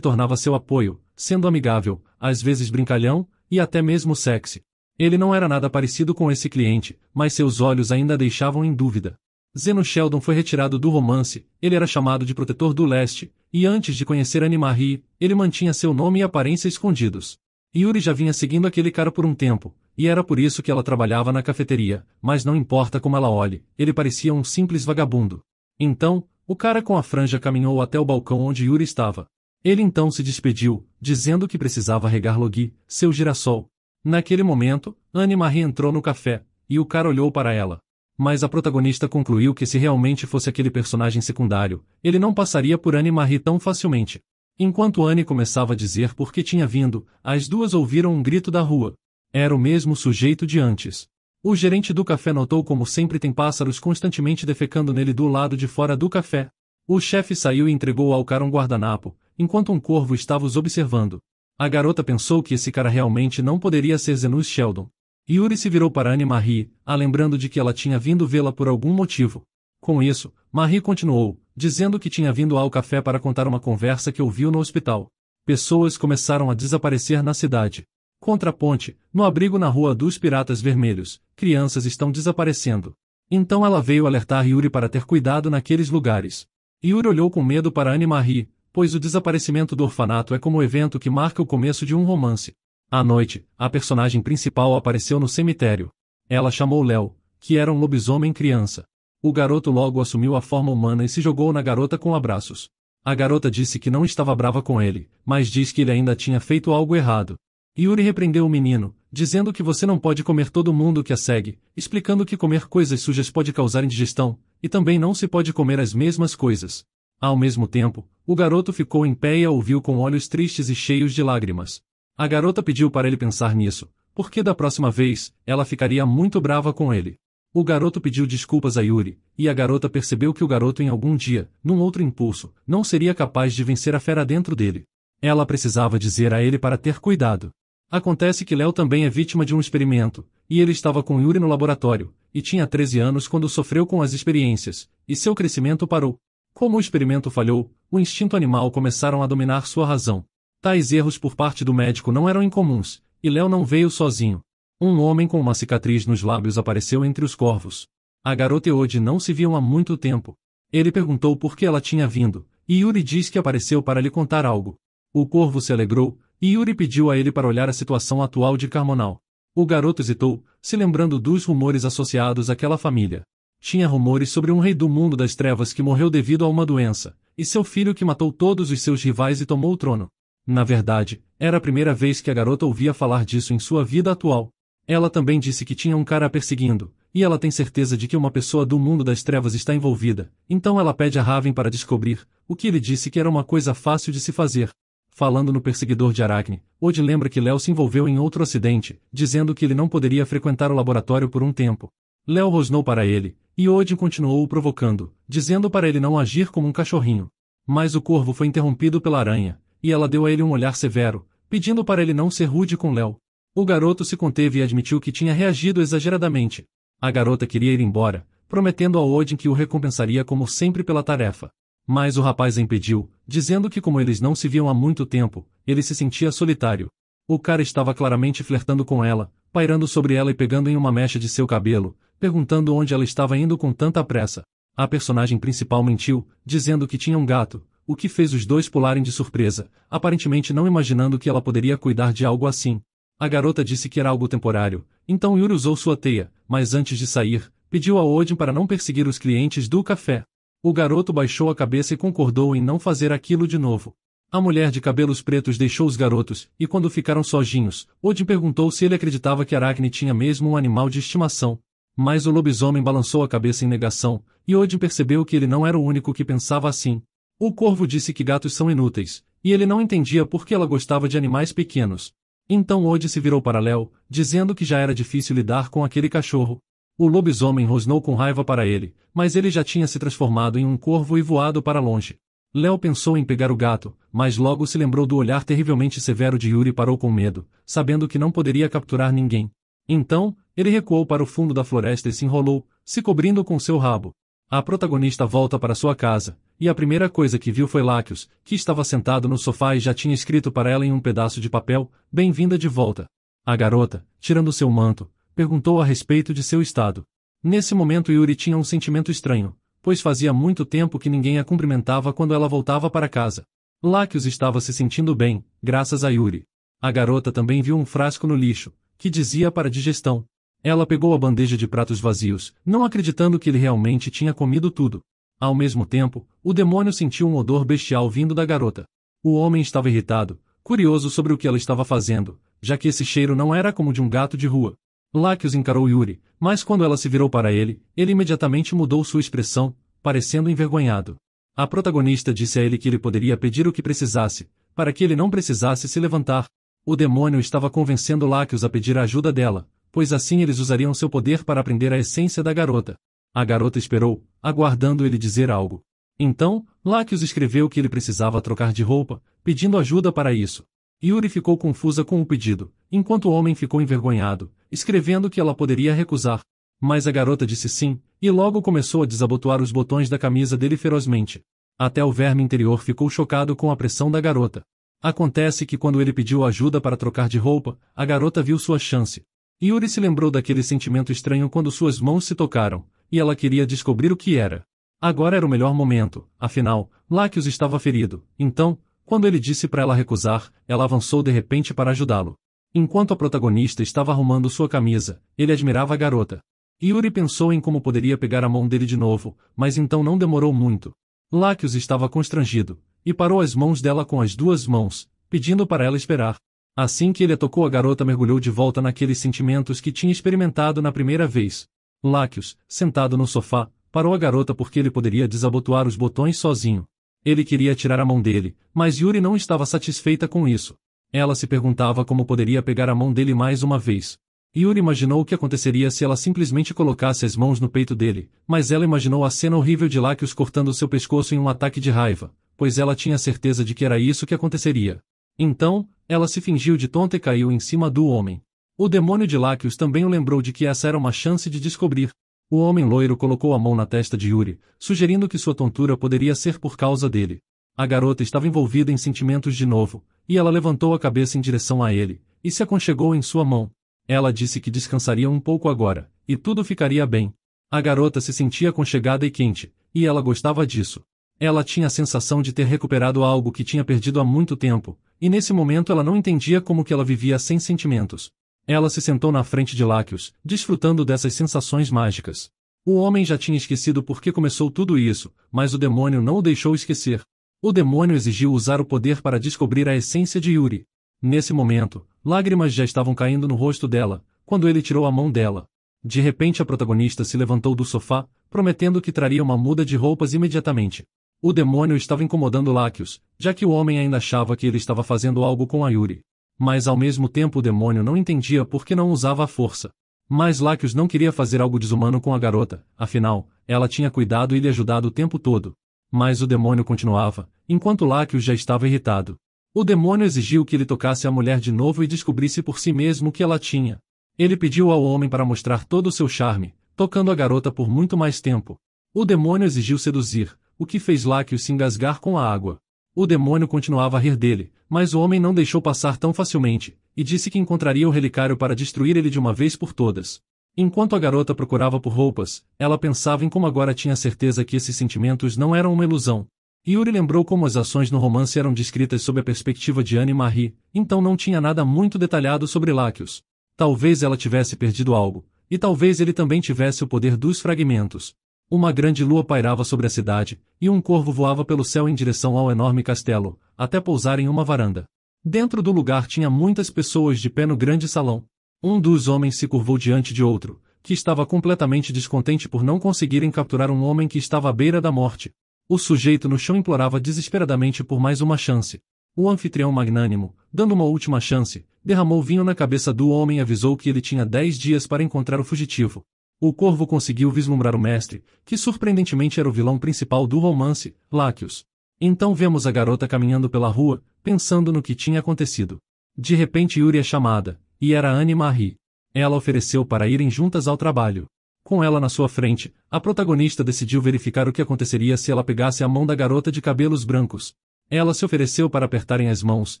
tornava seu apoio, sendo amigável, às vezes brincalhão, e até mesmo sexy. Ele não era nada parecido com esse cliente, mas seus olhos ainda a deixavam em dúvida. Zeno Sheldon foi retirado do romance, ele era chamado de protetor do leste, e antes de conhecer Annie Marie, ele mantinha seu nome e aparência escondidos. Yuri já vinha seguindo aquele cara por um tempo, e era por isso que ela trabalhava na cafeteria, mas não importa como ela olhe, ele parecia um simples vagabundo. Então, o cara com a franja caminhou até o balcão onde Yuri estava. Ele então se despediu, dizendo que precisava regar Logi, seu girassol, Naquele momento, Anne-Marie entrou no café, e o cara olhou para ela. Mas a protagonista concluiu que se realmente fosse aquele personagem secundário, ele não passaria por Anne-Marie tão facilmente. Enquanto Anne começava a dizer por que tinha vindo, as duas ouviram um grito da rua. Era o mesmo sujeito de antes. O gerente do café notou como sempre tem pássaros constantemente defecando nele do lado de fora do café. O chefe saiu e entregou ao cara um guardanapo, enquanto um corvo estava os observando. A garota pensou que esse cara realmente não poderia ser Zenus Sheldon. Yuri se virou para Anne Marie, a lembrando de que ela tinha vindo vê-la por algum motivo. Com isso, Marie continuou, dizendo que tinha vindo ao café para contar uma conversa que ouviu no hospital. Pessoas começaram a desaparecer na cidade. Contra a ponte, no abrigo na Rua dos Piratas Vermelhos, crianças estão desaparecendo. Então ela veio alertar Yuri para ter cuidado naqueles lugares. Yuri olhou com medo para Anne-Marie, pois o desaparecimento do orfanato é como o evento que marca o começo de um romance. À noite, a personagem principal apareceu no cemitério. Ela chamou Léo, que era um lobisomem criança. O garoto logo assumiu a forma humana e se jogou na garota com abraços. A garota disse que não estava brava com ele, mas diz que ele ainda tinha feito algo errado. Yuri repreendeu o menino, dizendo que você não pode comer todo mundo que a segue, explicando que comer coisas sujas pode causar indigestão, e também não se pode comer as mesmas coisas. Ao mesmo tempo, o garoto ficou em pé e a ouviu com olhos tristes e cheios de lágrimas. A garota pediu para ele pensar nisso, porque da próxima vez, ela ficaria muito brava com ele. O garoto pediu desculpas a Yuri, e a garota percebeu que o garoto em algum dia, num outro impulso, não seria capaz de vencer a fera dentro dele. Ela precisava dizer a ele para ter cuidado. Acontece que Léo também é vítima de um experimento, e ele estava com Yuri no laboratório, e tinha 13 anos quando sofreu com as experiências, e seu crescimento parou. Como o experimento falhou, o instinto animal começaram a dominar sua razão. Tais erros por parte do médico não eram incomuns, e Léo não veio sozinho. Um homem com uma cicatriz nos lábios apareceu entre os corvos. A garota e Ode não se viam há muito tempo. Ele perguntou por que ela tinha vindo, e Yuri disse que apareceu para lhe contar algo. O corvo se alegrou, e Yuri pediu a ele para olhar a situação atual de Carmonal. O garoto hesitou, se lembrando dos rumores associados àquela família tinha rumores sobre um rei do mundo das trevas que morreu devido a uma doença, e seu filho que matou todos os seus rivais e tomou o trono. Na verdade, era a primeira vez que a garota ouvia falar disso em sua vida atual. Ela também disse que tinha um cara a perseguindo, e ela tem certeza de que uma pessoa do mundo das trevas está envolvida, então ela pede a Raven para descobrir, o que ele disse que era uma coisa fácil de se fazer. Falando no perseguidor de Aracne, Odie lembra que Léo se envolveu em outro acidente, dizendo que ele não poderia frequentar o laboratório por um tempo. Léo rosnou para ele, e Odin continuou o provocando, dizendo para ele não agir como um cachorrinho. Mas o corvo foi interrompido pela aranha, e ela deu a ele um olhar severo, pedindo para ele não ser rude com Léo. O garoto se conteve e admitiu que tinha reagido exageradamente. A garota queria ir embora, prometendo a Odin que o recompensaria como sempre pela tarefa. Mas o rapaz a impediu, dizendo que como eles não se viam há muito tempo, ele se sentia solitário. O cara estava claramente flertando com ela, pairando sobre ela e pegando em uma mecha de seu cabelo, perguntando onde ela estava indo com tanta pressa. A personagem principal mentiu, dizendo que tinha um gato, o que fez os dois pularem de surpresa, aparentemente não imaginando que ela poderia cuidar de algo assim. A garota disse que era algo temporário, então Yuri usou sua teia, mas antes de sair, pediu a Odin para não perseguir os clientes do café. O garoto baixou a cabeça e concordou em não fazer aquilo de novo. A mulher de cabelos pretos deixou os garotos, e quando ficaram sozinhos, Odin perguntou se ele acreditava que Aracne tinha mesmo um animal de estimação. Mas o lobisomem balançou a cabeça em negação, e Odin percebeu que ele não era o único que pensava assim. O corvo disse que gatos são inúteis, e ele não entendia por que ela gostava de animais pequenos. Então Odin se virou para Léo, dizendo que já era difícil lidar com aquele cachorro. O lobisomem rosnou com raiva para ele, mas ele já tinha se transformado em um corvo e voado para longe. Léo pensou em pegar o gato, mas logo se lembrou do olhar terrivelmente severo de Yuri e parou com medo, sabendo que não poderia capturar ninguém. Então, ele recuou para o fundo da floresta e se enrolou, se cobrindo com seu rabo. A protagonista volta para sua casa, e a primeira coisa que viu foi Láquios, que estava sentado no sofá e já tinha escrito para ela em um pedaço de papel, bem-vinda de volta. A garota, tirando seu manto, perguntou a respeito de seu estado. Nesse momento Yuri tinha um sentimento estranho, pois fazia muito tempo que ninguém a cumprimentava quando ela voltava para casa. Láquios estava se sentindo bem, graças a Yuri. A garota também viu um frasco no lixo, que dizia para digestão. Ela pegou a bandeja de pratos vazios, não acreditando que ele realmente tinha comido tudo. Ao mesmo tempo, o demônio sentiu um odor bestial vindo da garota. O homem estava irritado, curioso sobre o que ela estava fazendo, já que esse cheiro não era como de um gato de rua. Láquios encarou Yuri, mas quando ela se virou para ele, ele imediatamente mudou sua expressão, parecendo envergonhado. A protagonista disse a ele que ele poderia pedir o que precisasse, para que ele não precisasse se levantar. O demônio estava convencendo Láquios a pedir a ajuda dela, pois assim eles usariam seu poder para aprender a essência da garota. A garota esperou, aguardando ele dizer algo. Então, Láquios escreveu que ele precisava trocar de roupa, pedindo ajuda para isso. Yuri ficou confusa com o pedido, enquanto o homem ficou envergonhado, escrevendo que ela poderia recusar. Mas a garota disse sim, e logo começou a desabotoar os botões da camisa dele ferozmente. Até o verme interior ficou chocado com a pressão da garota. Acontece que quando ele pediu ajuda para trocar de roupa, a garota viu sua chance. Yuri se lembrou daquele sentimento estranho quando suas mãos se tocaram, e ela queria descobrir o que era. Agora era o melhor momento, afinal, Láquios estava ferido, então, quando ele disse para ela recusar, ela avançou de repente para ajudá-lo. Enquanto a protagonista estava arrumando sua camisa, ele admirava a garota. Yuri pensou em como poderia pegar a mão dele de novo, mas então não demorou muito. Láquios estava constrangido, e parou as mãos dela com as duas mãos, pedindo para ela esperar. Assim que ele a tocou, a garota mergulhou de volta naqueles sentimentos que tinha experimentado na primeira vez. Láquios, sentado no sofá, parou a garota porque ele poderia desabotoar os botões sozinho. Ele queria tirar a mão dele, mas Yuri não estava satisfeita com isso. Ela se perguntava como poderia pegar a mão dele mais uma vez. Yuri imaginou o que aconteceria se ela simplesmente colocasse as mãos no peito dele, mas ela imaginou a cena horrível de Láquios cortando seu pescoço em um ataque de raiva, pois ela tinha certeza de que era isso que aconteceria. Então, ela se fingiu de tonta e caiu em cima do homem. O demônio de Láquios também o lembrou de que essa era uma chance de descobrir. O homem loiro colocou a mão na testa de Yuri, sugerindo que sua tontura poderia ser por causa dele. A garota estava envolvida em sentimentos de novo, e ela levantou a cabeça em direção a ele, e se aconchegou em sua mão. Ela disse que descansaria um pouco agora, e tudo ficaria bem. A garota se sentia aconchegada e quente, e ela gostava disso. Ela tinha a sensação de ter recuperado algo que tinha perdido há muito tempo, e nesse momento ela não entendia como que ela vivia sem sentimentos. Ela se sentou na frente de Láquios, desfrutando dessas sensações mágicas. O homem já tinha esquecido por que começou tudo isso, mas o demônio não o deixou esquecer. O demônio exigiu usar o poder para descobrir a essência de Yuri. Nesse momento, lágrimas já estavam caindo no rosto dela, quando ele tirou a mão dela. De repente a protagonista se levantou do sofá, prometendo que traria uma muda de roupas imediatamente. O demônio estava incomodando Láquios, já que o homem ainda achava que ele estava fazendo algo com Ayuri. Mas ao mesmo tempo o demônio não entendia por que não usava a força. Mas Láquios não queria fazer algo desumano com a garota, afinal, ela tinha cuidado e lhe ajudado o tempo todo. Mas o demônio continuava, enquanto Láquios já estava irritado. O demônio exigiu que ele tocasse a mulher de novo e descobrisse por si mesmo o que ela tinha. Ele pediu ao homem para mostrar todo o seu charme, tocando a garota por muito mais tempo. O demônio exigiu seduzir, o que fez Láquio se engasgar com a água. O demônio continuava a rir dele, mas o homem não deixou passar tão facilmente, e disse que encontraria o relicário para destruir ele de uma vez por todas. Enquanto a garota procurava por roupas, ela pensava em como agora tinha certeza que esses sentimentos não eram uma ilusão. Yuri lembrou como as ações no romance eram descritas sob a perspectiva de Anne Marie, então não tinha nada muito detalhado sobre Láquios. Talvez ela tivesse perdido algo, e talvez ele também tivesse o poder dos fragmentos. Uma grande lua pairava sobre a cidade, e um corvo voava pelo céu em direção ao enorme castelo, até pousar em uma varanda. Dentro do lugar tinha muitas pessoas de pé no grande salão. Um dos homens se curvou diante de outro, que estava completamente descontente por não conseguirem capturar um homem que estava à beira da morte. O sujeito no chão implorava desesperadamente por mais uma chance. O anfitrião magnânimo, dando uma última chance, derramou vinho na cabeça do homem e avisou que ele tinha dez dias para encontrar o fugitivo. O corvo conseguiu vislumbrar o mestre, que surpreendentemente era o vilão principal do romance, Láquios. Então vemos a garota caminhando pela rua, pensando no que tinha acontecido. De repente Yuri é chamada, e era Anne Marie. Ela ofereceu para irem juntas ao trabalho. Com ela na sua frente, a protagonista decidiu verificar o que aconteceria se ela pegasse a mão da garota de cabelos brancos. Ela se ofereceu para apertarem as mãos,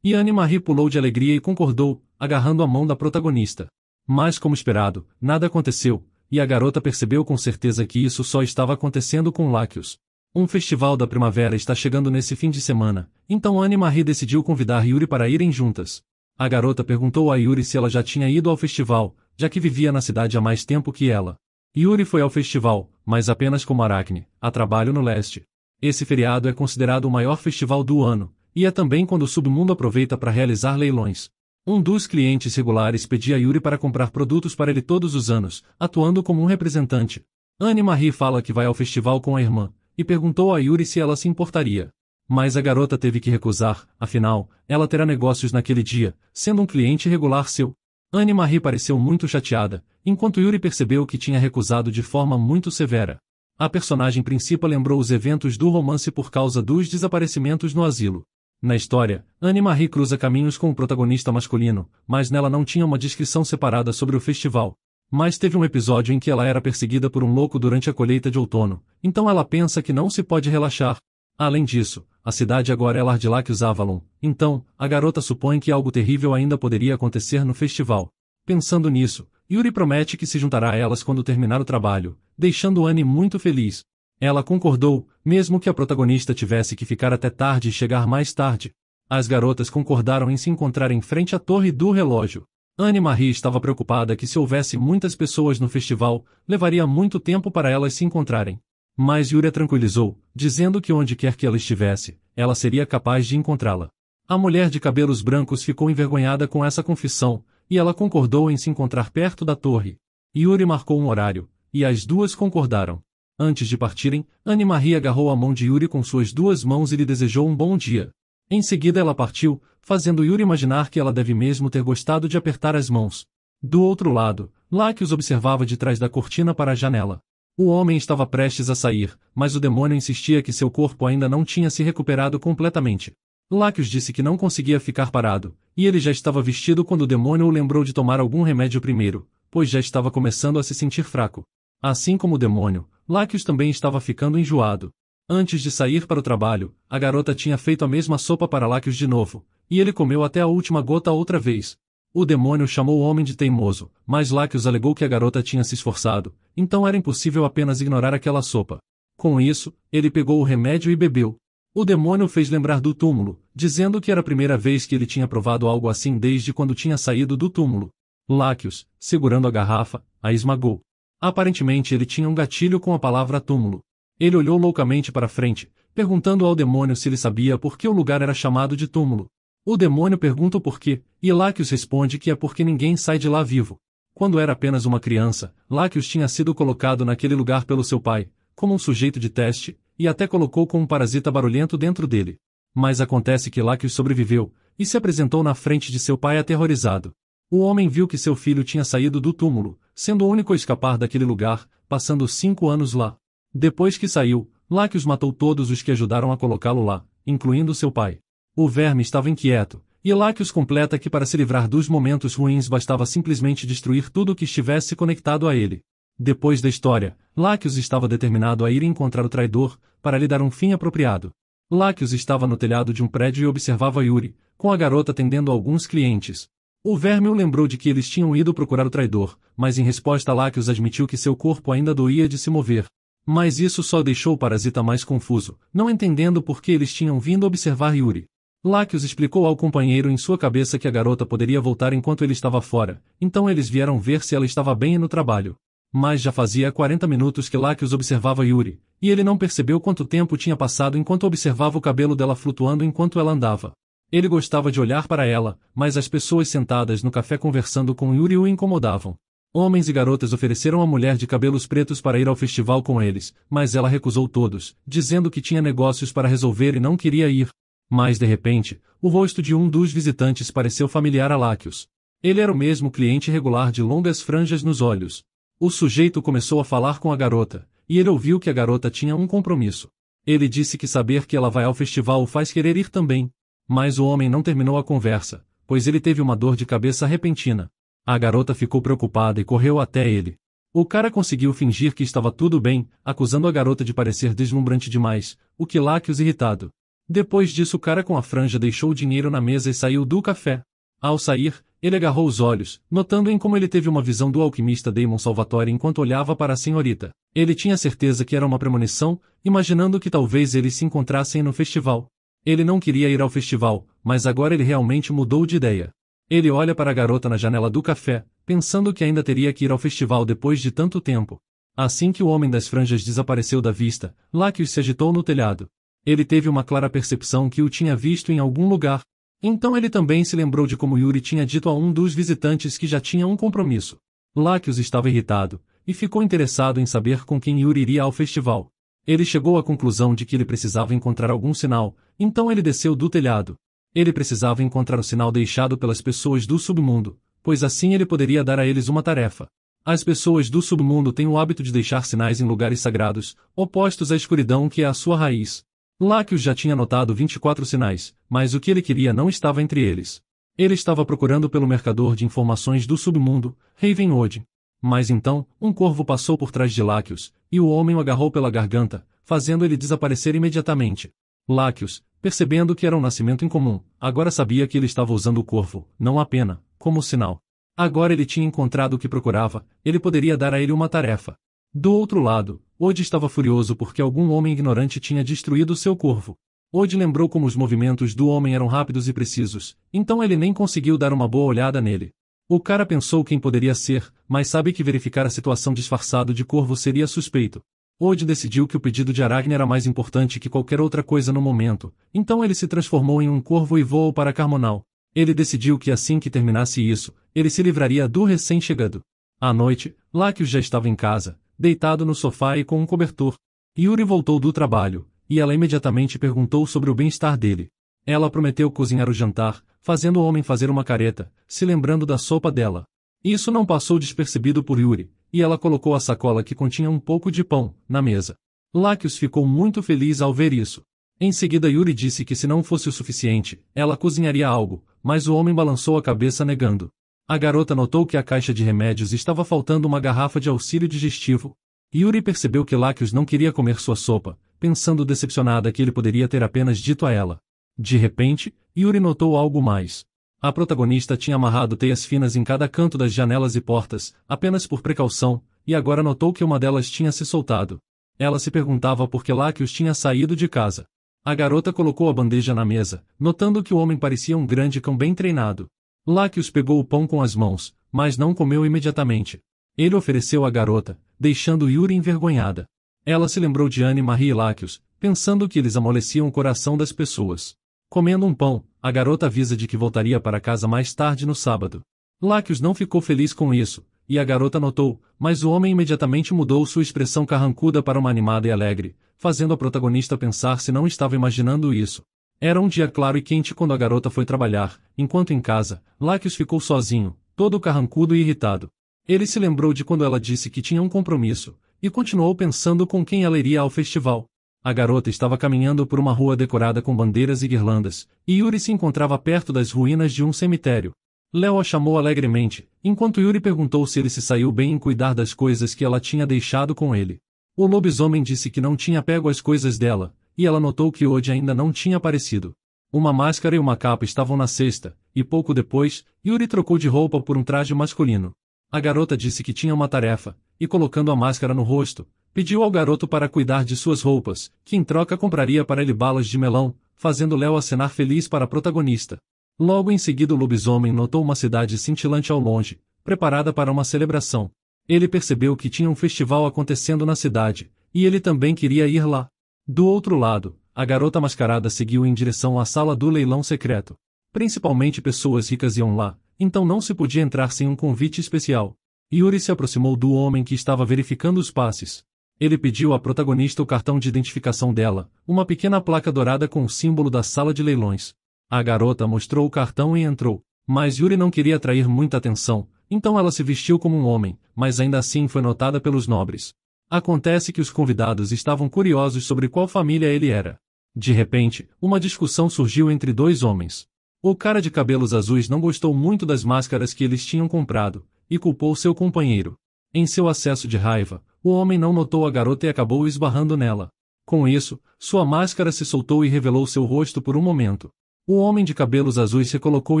e Anne Marie pulou de alegria e concordou, agarrando a mão da protagonista. Mas como esperado, nada aconteceu, e a garota percebeu com certeza que isso só estava acontecendo com Láquios. Um festival da primavera está chegando nesse fim de semana, então Anne Marie decidiu convidar Yuri para irem juntas. A garota perguntou a Yuri se ela já tinha ido ao festival, já que vivia na cidade há mais tempo que ela. Yuri foi ao festival, mas apenas como Aracne, a trabalho no leste. Esse feriado é considerado o maior festival do ano, e é também quando o submundo aproveita para realizar leilões. Um dos clientes regulares pedia Yuri para comprar produtos para ele todos os anos, atuando como um representante. Anne Marie fala que vai ao festival com a irmã, e perguntou a Yuri se ela se importaria. Mas a garota teve que recusar, afinal, ela terá negócios naquele dia, sendo um cliente regular seu. Anne Marie pareceu muito chateada, enquanto Yuri percebeu que tinha recusado de forma muito severa. A personagem principal lembrou os eventos do romance por causa dos desaparecimentos no asilo. Na história, Anne Marie cruza caminhos com o protagonista masculino, mas nela não tinha uma descrição separada sobre o festival. Mas teve um episódio em que ela era perseguida por um louco durante a colheita de outono, então ela pensa que não se pode relaxar. Além disso, a cidade agora é Lardilac Avalon, então, a garota supõe que algo terrível ainda poderia acontecer no festival. Pensando nisso, Yuri promete que se juntará a elas quando terminar o trabalho, deixando Anne muito feliz. Ela concordou, mesmo que a protagonista tivesse que ficar até tarde e chegar mais tarde. As garotas concordaram em se encontrar em frente à torre do relógio. Anne-Marie estava preocupada que se houvesse muitas pessoas no festival, levaria muito tempo para elas se encontrarem. Mas Yuri a tranquilizou, dizendo que onde quer que ela estivesse, ela seria capaz de encontrá-la. A mulher de cabelos brancos ficou envergonhada com essa confissão, e ela concordou em se encontrar perto da torre. Yuri marcou um horário, e as duas concordaram. Antes de partirem, Anne Marie agarrou a mão de Yuri com suas duas mãos e lhe desejou um bom dia. Em seguida ela partiu, fazendo Yuri imaginar que ela deve mesmo ter gostado de apertar as mãos. Do outro lado, Laki os observava de trás da cortina para a janela. O homem estava prestes a sair, mas o demônio insistia que seu corpo ainda não tinha se recuperado completamente. Láquios disse que não conseguia ficar parado, e ele já estava vestido quando o demônio o lembrou de tomar algum remédio primeiro, pois já estava começando a se sentir fraco. Assim como o demônio, Láquios também estava ficando enjoado. Antes de sair para o trabalho, a garota tinha feito a mesma sopa para Láquios de novo, e ele comeu até a última gota outra vez. O demônio chamou o homem de teimoso, mas Láquios alegou que a garota tinha se esforçado, então era impossível apenas ignorar aquela sopa. Com isso, ele pegou o remédio e bebeu. O demônio fez lembrar do túmulo, dizendo que era a primeira vez que ele tinha provado algo assim desde quando tinha saído do túmulo. Láquios, segurando a garrafa, a esmagou. Aparentemente ele tinha um gatilho com a palavra túmulo. Ele olhou loucamente para frente, perguntando ao demônio se ele sabia por que o lugar era chamado de túmulo. O demônio pergunta o porquê, e Láquios responde que é porque ninguém sai de lá vivo. Quando era apenas uma criança, Láquios tinha sido colocado naquele lugar pelo seu pai, como um sujeito de teste, e até colocou com um parasita barulhento dentro dele. Mas acontece que Láquios sobreviveu, e se apresentou na frente de seu pai aterrorizado. O homem viu que seu filho tinha saído do túmulo, sendo o único a escapar daquele lugar, passando cinco anos lá. Depois que saiu, Láquios matou todos os que ajudaram a colocá-lo lá, incluindo seu pai. O verme estava inquieto, e Láquios completa que para se livrar dos momentos ruins bastava simplesmente destruir tudo o que estivesse conectado a ele. Depois da história, Láquios estava determinado a ir encontrar o traidor, para lhe dar um fim apropriado. Láquios estava no telhado de um prédio e observava Yuri, com a garota atendendo alguns clientes, o verme lembrou de que eles tinham ido procurar o traidor, mas em resposta Láquios admitiu que seu corpo ainda doía de se mover. Mas isso só deixou o parasita mais confuso, não entendendo por que eles tinham vindo observar Yuri. Láquios explicou ao companheiro em sua cabeça que a garota poderia voltar enquanto ele estava fora, então eles vieram ver se ela estava bem e no trabalho. Mas já fazia 40 minutos que Láquios observava Yuri, e ele não percebeu quanto tempo tinha passado enquanto observava o cabelo dela flutuando enquanto ela andava. Ele gostava de olhar para ela, mas as pessoas sentadas no café conversando com Yuri o incomodavam. Homens e garotas ofereceram a mulher de cabelos pretos para ir ao festival com eles, mas ela recusou todos, dizendo que tinha negócios para resolver e não queria ir. Mas de repente, o rosto de um dos visitantes pareceu familiar a Láquios. Ele era o mesmo cliente regular de longas franjas nos olhos. O sujeito começou a falar com a garota, e ele ouviu que a garota tinha um compromisso. Ele disse que saber que ela vai ao festival o faz querer ir também, mas o homem não terminou a conversa, pois ele teve uma dor de cabeça repentina. A garota ficou preocupada e correu até ele. O cara conseguiu fingir que estava tudo bem, acusando a garota de parecer deslumbrante demais, o que Láquios irritado. Depois disso o cara com a franja deixou o dinheiro na mesa e saiu do café. Ao sair, ele agarrou os olhos, notando em como ele teve uma visão do alquimista Damon Salvatore enquanto olhava para a senhorita. Ele tinha certeza que era uma premonição, imaginando que talvez eles se encontrassem no festival. Ele não queria ir ao festival, mas agora ele realmente mudou de ideia. Ele olha para a garota na janela do café, pensando que ainda teria que ir ao festival depois de tanto tempo. Assim que o homem das franjas desapareceu da vista, Láquios se agitou no telhado. Ele teve uma clara percepção que o tinha visto em algum lugar. Então ele também se lembrou de como Yuri tinha dito a um dos visitantes que já tinha um compromisso. Láquios estava irritado, e ficou interessado em saber com quem Yuri iria ao festival. Ele chegou à conclusão de que ele precisava encontrar algum sinal, então ele desceu do telhado. Ele precisava encontrar o sinal deixado pelas pessoas do submundo, pois assim ele poderia dar a eles uma tarefa. As pessoas do submundo têm o hábito de deixar sinais em lugares sagrados, opostos à escuridão que é a sua raiz. Láquios já tinha notado 24 sinais, mas o que ele queria não estava entre eles. Ele estava procurando pelo mercador de informações do submundo, Ravenwood. Mas então, um corvo passou por trás de Láquios, e o homem o agarrou pela garganta, fazendo ele desaparecer imediatamente. Láquios, percebendo que era um nascimento incomum, agora sabia que ele estava usando o corvo, não a pena, como sinal. Agora ele tinha encontrado o que procurava, ele poderia dar a ele uma tarefa. Do outro lado, Ode estava furioso porque algum homem ignorante tinha destruído seu corvo. Ode lembrou como os movimentos do homem eram rápidos e precisos, então ele nem conseguiu dar uma boa olhada nele. O cara pensou quem poderia ser, mas sabe que verificar a situação disfarçado de corvo seria suspeito. Ode decidiu que o pedido de Aragne era mais importante que qualquer outra coisa no momento, então ele se transformou em um corvo e voou para Carmonal. Ele decidiu que assim que terminasse isso, ele se livraria do recém-chegado. À noite, Láquios já estava em casa, deitado no sofá e com um cobertor. Yuri voltou do trabalho, e ela imediatamente perguntou sobre o bem-estar dele. Ela prometeu cozinhar o jantar, fazendo o homem fazer uma careta, se lembrando da sopa dela. Isso não passou despercebido por Yuri, e ela colocou a sacola que continha um pouco de pão, na mesa. Láquios ficou muito feliz ao ver isso. Em seguida Yuri disse que se não fosse o suficiente, ela cozinharia algo, mas o homem balançou a cabeça negando. A garota notou que a caixa de remédios estava faltando uma garrafa de auxílio digestivo. Yuri percebeu que Láquios não queria comer sua sopa, pensando decepcionada que ele poderia ter apenas dito a ela. De repente, Yuri notou algo mais a protagonista tinha amarrado teias finas em cada canto das janelas e portas, apenas por precaução, e agora notou que uma delas tinha se soltado. Ela se perguntava por que Láquios tinha saído de casa. A garota colocou a bandeja na mesa, notando que o homem parecia um grande cão bem treinado. Láquios pegou o pão com as mãos, mas não comeu imediatamente. Ele ofereceu à garota, deixando Yuri envergonhada. Ela se lembrou de Anne Marie e Láquios, pensando que eles amoleciam o coração das pessoas. Comendo um pão, a garota avisa de que voltaria para casa mais tarde no sábado. Láquios não ficou feliz com isso, e a garota notou, mas o homem imediatamente mudou sua expressão carrancuda para uma animada e alegre, fazendo a protagonista pensar se não estava imaginando isso. Era um dia claro e quente quando a garota foi trabalhar, enquanto em casa, Láquios ficou sozinho, todo carrancudo e irritado. Ele se lembrou de quando ela disse que tinha um compromisso, e continuou pensando com quem ela iria ao festival. A garota estava caminhando por uma rua decorada com bandeiras e guirlandas, e Yuri se encontrava perto das ruínas de um cemitério. Léo a chamou alegremente, enquanto Yuri perguntou se ele se saiu bem em cuidar das coisas que ela tinha deixado com ele. O lobisomem disse que não tinha pego as coisas dela, e ela notou que hoje ainda não tinha aparecido. Uma máscara e uma capa estavam na cesta, e pouco depois, Yuri trocou de roupa por um traje masculino. A garota disse que tinha uma tarefa, e colocando a máscara no rosto, Pediu ao garoto para cuidar de suas roupas, que em troca compraria para ele balas de melão, fazendo Léo acenar feliz para a protagonista. Logo em seguida o lobisomem notou uma cidade cintilante ao longe, preparada para uma celebração. Ele percebeu que tinha um festival acontecendo na cidade, e ele também queria ir lá. Do outro lado, a garota mascarada seguiu em direção à sala do leilão secreto. Principalmente pessoas ricas iam lá, então não se podia entrar sem um convite especial. Yuri se aproximou do homem que estava verificando os passes. Ele pediu à protagonista o cartão de identificação dela, uma pequena placa dourada com o símbolo da sala de leilões. A garota mostrou o cartão e entrou, mas Yuri não queria atrair muita atenção, então ela se vestiu como um homem, mas ainda assim foi notada pelos nobres. Acontece que os convidados estavam curiosos sobre qual família ele era. De repente, uma discussão surgiu entre dois homens. O cara de cabelos azuis não gostou muito das máscaras que eles tinham comprado, e culpou seu companheiro. Em seu acesso de raiva, o homem não notou a garota e acabou esbarrando nela. Com isso, sua máscara se soltou e revelou seu rosto por um momento. O homem de cabelos azuis recolocou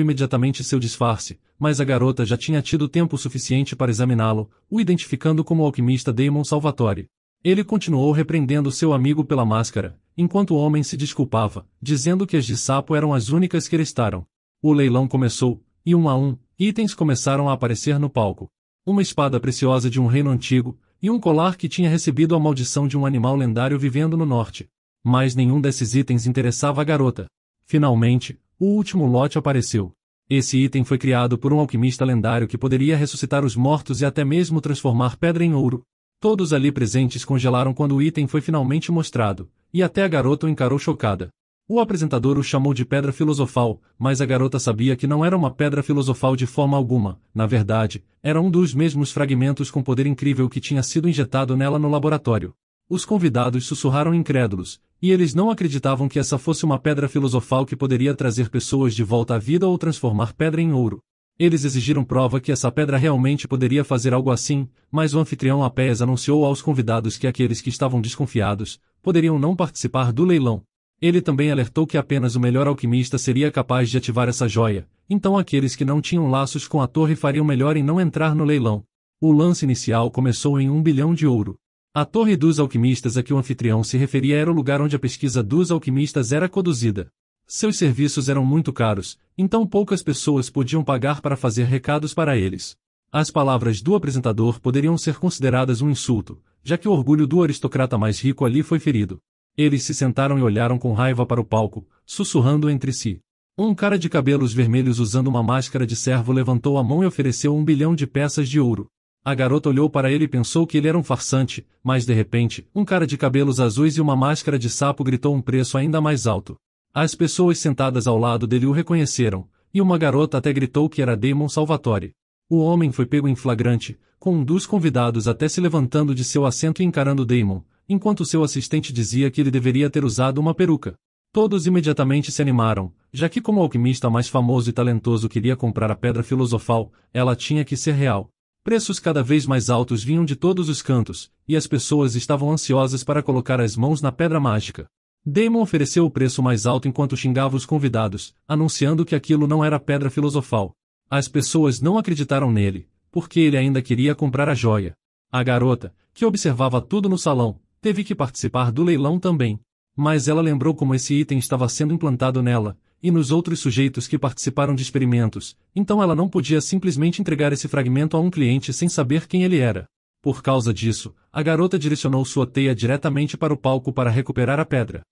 imediatamente seu disfarce, mas a garota já tinha tido tempo suficiente para examiná-lo, o identificando como o alquimista Damon Salvatore. Ele continuou repreendendo seu amigo pela máscara, enquanto o homem se desculpava, dizendo que as de sapo eram as únicas que restaram. O leilão começou, e um a um, itens começaram a aparecer no palco. Uma espada preciosa de um reino antigo, e um colar que tinha recebido a maldição de um animal lendário vivendo no norte. Mas nenhum desses itens interessava a garota. Finalmente, o último lote apareceu. Esse item foi criado por um alquimista lendário que poderia ressuscitar os mortos e até mesmo transformar pedra em ouro. Todos ali presentes congelaram quando o item foi finalmente mostrado, e até a garota o encarou chocada. O apresentador o chamou de pedra filosofal, mas a garota sabia que não era uma pedra filosofal de forma alguma, na verdade, era um dos mesmos fragmentos com poder incrível que tinha sido injetado nela no laboratório. Os convidados sussurraram incrédulos, e eles não acreditavam que essa fosse uma pedra filosofal que poderia trazer pessoas de volta à vida ou transformar pedra em ouro. Eles exigiram prova que essa pedra realmente poderia fazer algo assim, mas o anfitrião Apés anunciou aos convidados que aqueles que estavam desconfiados poderiam não participar do leilão. Ele também alertou que apenas o melhor alquimista seria capaz de ativar essa joia, então aqueles que não tinham laços com a torre fariam melhor em não entrar no leilão. O lance inicial começou em um bilhão de ouro. A torre dos alquimistas a que o anfitrião se referia era o lugar onde a pesquisa dos alquimistas era conduzida. Seus serviços eram muito caros, então poucas pessoas podiam pagar para fazer recados para eles. As palavras do apresentador poderiam ser consideradas um insulto, já que o orgulho do aristocrata mais rico ali foi ferido. Eles se sentaram e olharam com raiva para o palco, sussurrando entre si. Um cara de cabelos vermelhos usando uma máscara de servo levantou a mão e ofereceu um bilhão de peças de ouro. A garota olhou para ele e pensou que ele era um farsante, mas de repente, um cara de cabelos azuis e uma máscara de sapo gritou um preço ainda mais alto. As pessoas sentadas ao lado dele o reconheceram, e uma garota até gritou que era Damon Salvatore. O homem foi pego em flagrante, com um dos convidados até se levantando de seu assento e encarando Damon, enquanto seu assistente dizia que ele deveria ter usado uma peruca. Todos imediatamente se animaram, já que como alquimista mais famoso e talentoso queria comprar a pedra filosofal, ela tinha que ser real. Preços cada vez mais altos vinham de todos os cantos, e as pessoas estavam ansiosas para colocar as mãos na pedra mágica. Damon ofereceu o preço mais alto enquanto xingava os convidados, anunciando que aquilo não era pedra filosofal. As pessoas não acreditaram nele, porque ele ainda queria comprar a joia. A garota, que observava tudo no salão, teve que participar do leilão também. Mas ela lembrou como esse item estava sendo implantado nela, e nos outros sujeitos que participaram de experimentos, então ela não podia simplesmente entregar esse fragmento a um cliente sem saber quem ele era. Por causa disso, a garota direcionou sua teia diretamente para o palco para recuperar a pedra.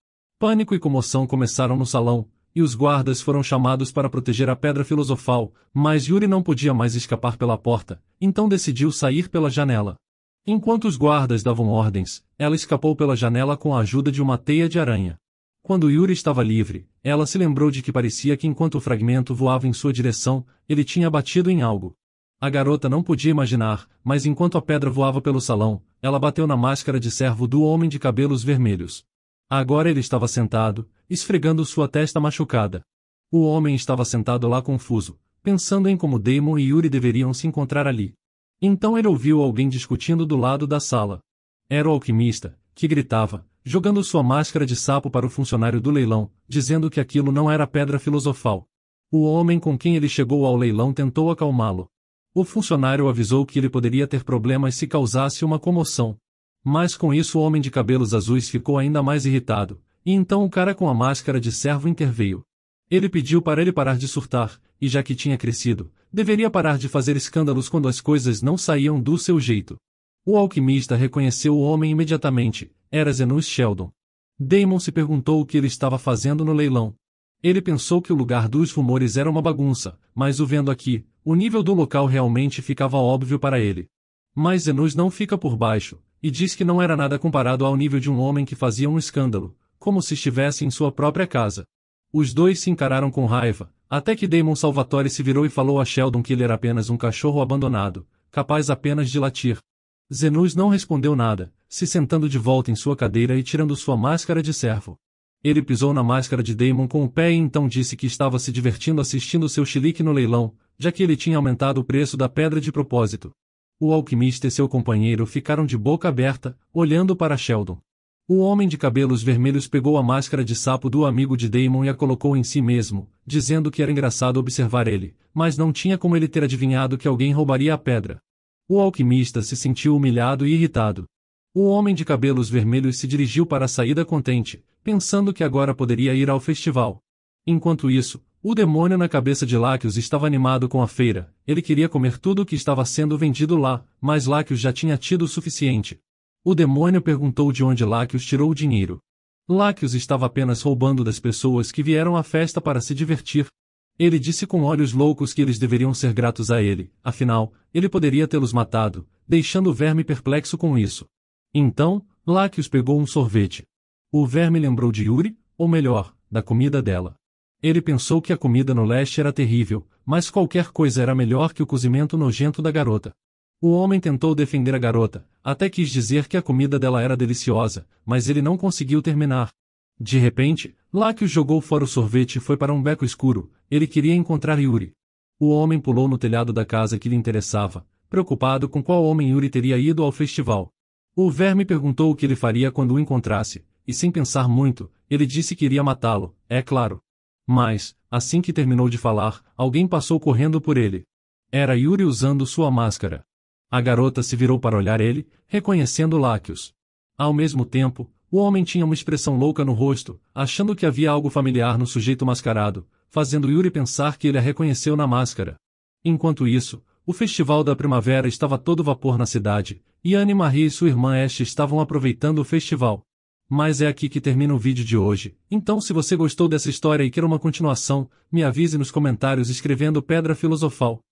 Pânico e comoção começaram no salão, e os guardas foram chamados para proteger a pedra filosofal, mas Yuri não podia mais escapar pela porta, então decidiu sair pela janela. Enquanto os guardas davam ordens, ela escapou pela janela com a ajuda de uma teia de aranha. Quando Yuri estava livre, ela se lembrou de que parecia que enquanto o fragmento voava em sua direção, ele tinha batido em algo. A garota não podia imaginar, mas enquanto a pedra voava pelo salão, ela bateu na máscara de servo do homem de cabelos vermelhos. Agora ele estava sentado, esfregando sua testa machucada. O homem estava sentado lá confuso, pensando em como Damon e Yuri deveriam se encontrar ali. Então ele ouviu alguém discutindo do lado da sala. Era o alquimista, que gritava, jogando sua máscara de sapo para o funcionário do leilão, dizendo que aquilo não era pedra filosofal. O homem com quem ele chegou ao leilão tentou acalmá-lo. O funcionário avisou que ele poderia ter problemas se causasse uma comoção. Mas com isso o homem de cabelos azuis ficou ainda mais irritado, e então o cara com a máscara de servo interveio. Ele pediu para ele parar de surtar, e já que tinha crescido, Deveria parar de fazer escândalos quando as coisas não saíam do seu jeito. O alquimista reconheceu o homem imediatamente, era Zenus Sheldon. Damon se perguntou o que ele estava fazendo no leilão. Ele pensou que o lugar dos rumores era uma bagunça, mas o vendo aqui, o nível do local realmente ficava óbvio para ele. Mas Zenus não fica por baixo, e diz que não era nada comparado ao nível de um homem que fazia um escândalo, como se estivesse em sua própria casa. Os dois se encararam com raiva, até que Damon Salvatore se virou e falou a Sheldon que ele era apenas um cachorro abandonado, capaz apenas de latir. Zenus não respondeu nada, se sentando de volta em sua cadeira e tirando sua máscara de servo. Ele pisou na máscara de Damon com o pé e então disse que estava se divertindo assistindo seu chilique no leilão, já que ele tinha aumentado o preço da pedra de propósito. O alquimista e seu companheiro ficaram de boca aberta, olhando para Sheldon. O homem de cabelos vermelhos pegou a máscara de sapo do amigo de Damon e a colocou em si mesmo, dizendo que era engraçado observar ele, mas não tinha como ele ter adivinhado que alguém roubaria a pedra. O alquimista se sentiu humilhado e irritado. O homem de cabelos vermelhos se dirigiu para a saída contente, pensando que agora poderia ir ao festival. Enquanto isso, o demônio na cabeça de Láquios estava animado com a feira, ele queria comer tudo o que estava sendo vendido lá, mas Láquios já tinha tido o suficiente. O demônio perguntou de onde Láquios tirou o dinheiro. Láquios estava apenas roubando das pessoas que vieram à festa para se divertir. Ele disse com olhos loucos que eles deveriam ser gratos a ele, afinal, ele poderia tê-los matado, deixando o verme perplexo com isso. Então, Láquios pegou um sorvete. O verme lembrou de Yuri, ou melhor, da comida dela. Ele pensou que a comida no leste era terrível, mas qualquer coisa era melhor que o cozimento nojento da garota. O homem tentou defender a garota, até quis dizer que a comida dela era deliciosa, mas ele não conseguiu terminar. De repente, o jogou fora o sorvete e foi para um beco escuro, ele queria encontrar Yuri. O homem pulou no telhado da casa que lhe interessava, preocupado com qual homem Yuri teria ido ao festival. O verme perguntou o que ele faria quando o encontrasse, e sem pensar muito, ele disse que iria matá-lo, é claro. Mas, assim que terminou de falar, alguém passou correndo por ele. Era Yuri usando sua máscara. A garota se virou para olhar ele, reconhecendo Láquios. Ao mesmo tempo, o homem tinha uma expressão louca no rosto, achando que havia algo familiar no sujeito mascarado, fazendo Yuri pensar que ele a reconheceu na máscara. Enquanto isso, o Festival da Primavera estava todo vapor na cidade, e Anne Marie e sua irmã Ash estavam aproveitando o festival. Mas é aqui que termina o vídeo de hoje, então se você gostou dessa história e quer uma continuação, me avise nos comentários escrevendo Pedra Filosofal.